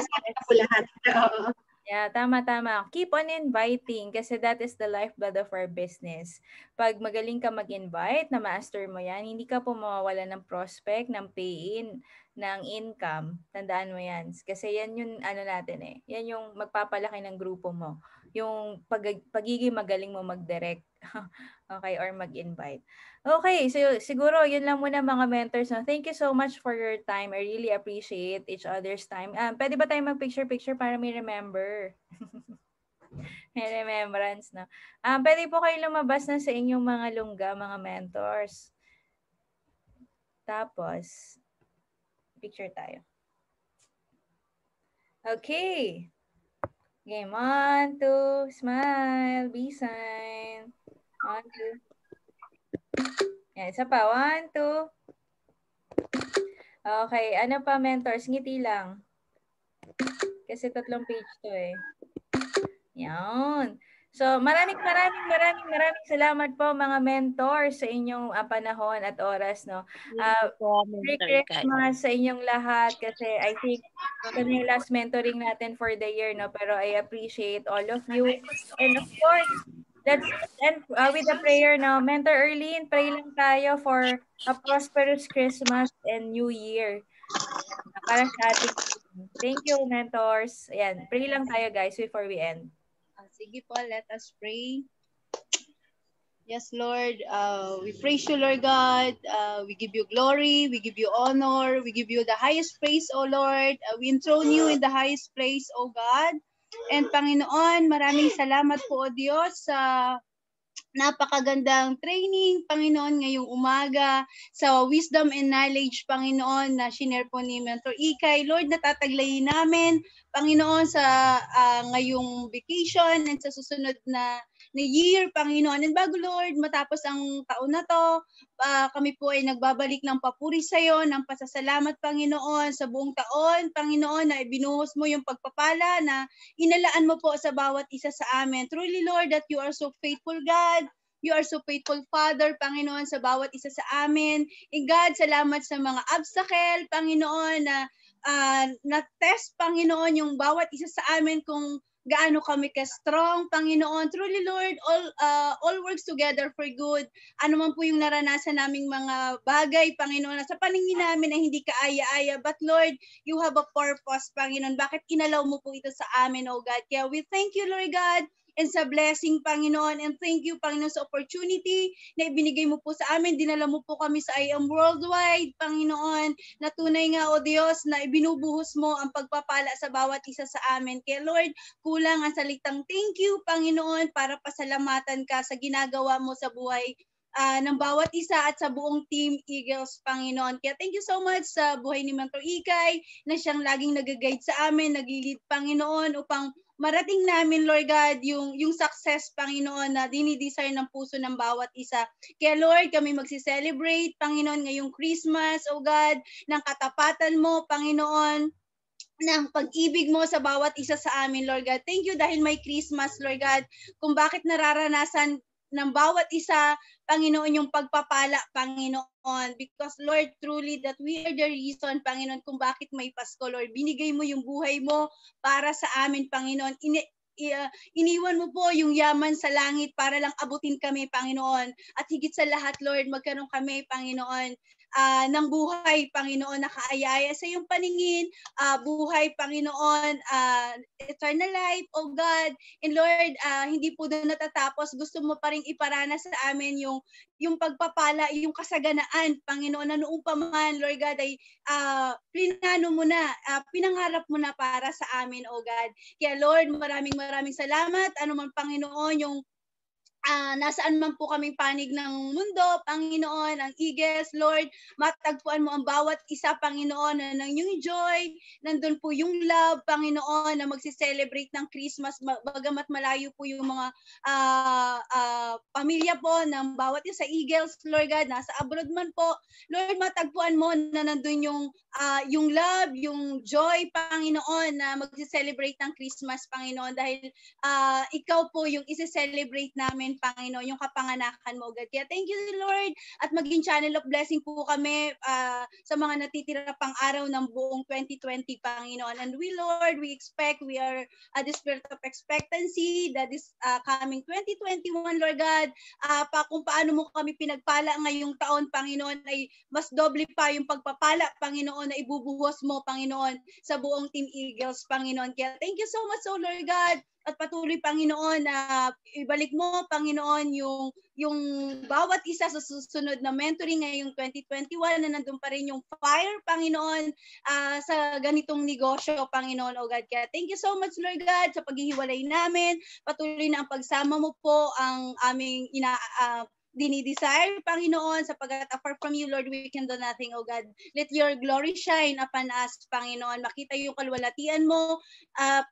po lahat. Oo. Yeah, tama, tama. Keep on inviting kasi that is the lifeblood of our business. Pag magaling ka mag-invite, na master mo yan, hindi ka po mawawala ng prospect, ng pay-in, ng income. Tandaan mo yan. Kasi yan yung ano natin eh. Yan yung magpapalaki ng grupo mo yung pag- pagiging magaling mo mag-direct okay, or mag-invite. Okay, so siguro yun lang muna mga mentors. No? Thank you so much for your time. I really appreciate each other's time. Um, pwede ba tayo mag-picture-picture para may remember? may remembrance, no? Um, pwede po kayo lumabas na sa inyong mga lungga, mga mentors. Tapos, picture tayo. Okay. Game on to smile, be sign. On to. Yan, isa pa. One, two. Okay, ano pa mentors? Ngiti lang. Kasi tatlong page to eh. Yan. So maraming maraming maraming maraming salamat po mga mentor sa inyong uh, panahon at oras no. Uh, ah, great Christmas sa inyong lahat kasi I think kami yung last mentoring natin for the year no pero I appreciate all of you and of course Let's end uh, with a prayer now. Mentor Erlene, pray lang tayo for a prosperous Christmas and New Year para sa ating. Thank you, mentors. Ayan, pray lang tayo guys before we end. Sige po, let us pray. Yes, Lord. Uh, we praise you, Lord God. Uh, we give you glory. We give you honor. We give you the highest praise, O Lord. Uh, we enthrone you in the highest place, O God. And Panginoon, maraming salamat po, O Diyos, sa uh, napakagandang training, Panginoon, ngayong umaga sa wisdom and knowledge, Panginoon, na shinare po ni Mentor Ikay. Lord, natataglayin namin, Panginoon, sa uh, ngayong vacation and sa susunod na na year, Panginoon. And bago Lord, matapos ang taon na to, uh, kami po ay nagbabalik ng papuri sa iyo, ng pasasalamat, Panginoon, sa buong taon, Panginoon, na ibinuhos mo yung pagpapala na inalaan mo po sa bawat isa sa amin. Truly, Lord, that you are so faithful, God. You are so faithful, Father, Panginoon, sa bawat isa sa amin. And God, salamat sa mga obstacle, Panginoon, na uh, na-test, Panginoon, yung bawat isa sa amin kung gaano kami ka-strong, Panginoon. Truly, Lord, all, uh, all works together for good. Ano man po yung naranasan naming mga bagay, Panginoon, sa paningin namin na hindi kaaya-aya. But Lord, you have a purpose, Panginoon. Bakit kinalaw mo po ito sa amin, oh God? Kaya we thank you, Lord God, and sa blessing, Panginoon. And thank you, Panginoon, sa opportunity na ibinigay mo po sa amin. Dinala mo po kami sa IM Worldwide, Panginoon, Natunay nga, O Diyos, na ibinubuhos mo ang pagpapala sa bawat isa sa amin. Kaya Lord, kulang ang salitang thank you, Panginoon, para pasalamatan ka sa ginagawa mo sa buhay uh, ng bawat isa at sa buong Team Eagles, Panginoon. Kaya thank you so much sa buhay ni Mentor Ikay na siyang laging nag-guide sa amin, nag-lead, Panginoon, upang marating namin, Lord God, yung, yung success, Panginoon, na dinidesire ng puso ng bawat isa. Kaya Lord, kami magsiselebrate, Panginoon, ngayong Christmas, O oh God, ng katapatan mo, Panginoon, ng pag-ibig mo sa bawat isa sa amin, Lord God. Thank you dahil may Christmas, Lord God, kung bakit nararanasan ng bawat isa, Panginoon, yung pagpapala, Panginoon. Because Lord, truly that we are the reason, Panginoon, kung bakit may Pasko, Lord. Binigay mo yung buhay mo para sa amin, Panginoon. Ini- uh, iniwan mo po yung yaman sa langit para lang abutin kami, Panginoon. At higit sa lahat, Lord, magkaroon kami, Panginoon, uh, ng buhay, Panginoon, nakaayaya sa iyong paningin, uh, buhay, Panginoon, uh, eternal life, O oh God. And Lord, uh, hindi po doon natatapos. Gusto mo pa rin iparana sa amin yung, yung pagpapala, yung kasaganaan, Panginoon, na noong pa man, Lord God, ay uh, plinano mo na, uh, pinangarap mo na para sa amin, O oh God. Kaya Lord, maraming maraming salamat. Ano man, Panginoon, yung uh, nasaan man po kaming panig ng mundo, Panginoon, ang iges, Lord, matagpuan mo ang bawat isa, Panginoon, na ng yung joy, nandun po yung love, Panginoon, na magsiselebrate ng Christmas, bagamat malayo po yung mga uh, uh, pamilya po ng bawat isa, eagles, Lord God, nasa abroad man po, Lord, matagpuan mo na nandun yung, uh, yung love, yung joy, Panginoon, na magsiselebrate ng Christmas, Panginoon, dahil uh, ikaw po yung isi-celebrate namin, namin, Panginoon, yung kapanganakan mo, God. Kaya thank you, Lord. At maging channel of blessing po kami uh, sa mga natitira pang araw ng buong 2020, Panginoon. And we, Lord, we expect, we are uh, the spirit of expectancy that is uh, coming 2021, Lord God. Uh, pa, kung paano mo kami pinagpala ngayong taon, Panginoon, ay mas doble pa yung pagpapala, Panginoon, na ibubuhos mo, Panginoon, sa buong Team Eagles, Panginoon. Kaya thank you so much, oh Lord God, at patuloy Panginoon na uh, ibalik mo Panginoon yung yung bawat isa sa susunod na mentoring ngayong 2021 na nandun pa rin yung fire Panginoon uh, sa ganitong negosyo Panginoon oh God kaya thank you so much Lord God sa paghihiwalay namin patuloy na ang pagsama mo po ang aming ina uh, dinidesire, Panginoon, sapagkat apart from you, Lord, we can do nothing, O oh God. Let your glory shine upon us, Panginoon. Makita yung kalwalatian mo, uh,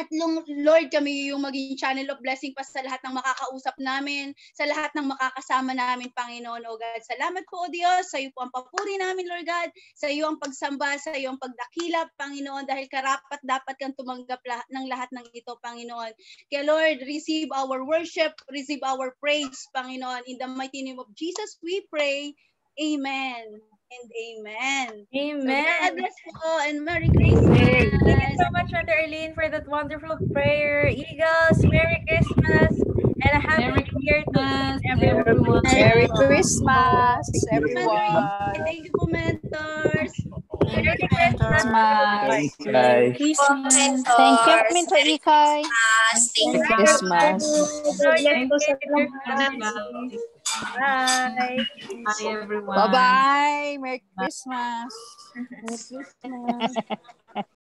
at Lord, kami yung maging channel of blessing pa sa lahat ng makakausap namin, sa lahat ng makakasama namin, Panginoon, O oh God. Salamat po, O Diyos. Sa iyo po ang papuri namin, Lord God. Sa iyo ang pagsamba, sa iyo ang pagdakila, Panginoon, dahil karapat dapat kang tumanggap lahat, ng lahat ng ito, Panginoon. Kaya Lord, receive our worship, receive our praise, Panginoon. In the mighty name of Jesus, we pray. Amen. and amen. Amen. So God bless po and Merry Christmas. Thank you so much, Mother Eileen, for that wonderful prayer. Eagles, Merry Christmas and a Happy Merry New Year to everyone. Merry Christmas, everyone. Thank you, mentors. Merry Christmas. Merry Christmas. Christmas. Thank you, Minto Ikay. Merry Christmas. Merry Christmas. Bye. Bye, everyone. Bye-bye. Merry Christmas. Merry Christmas.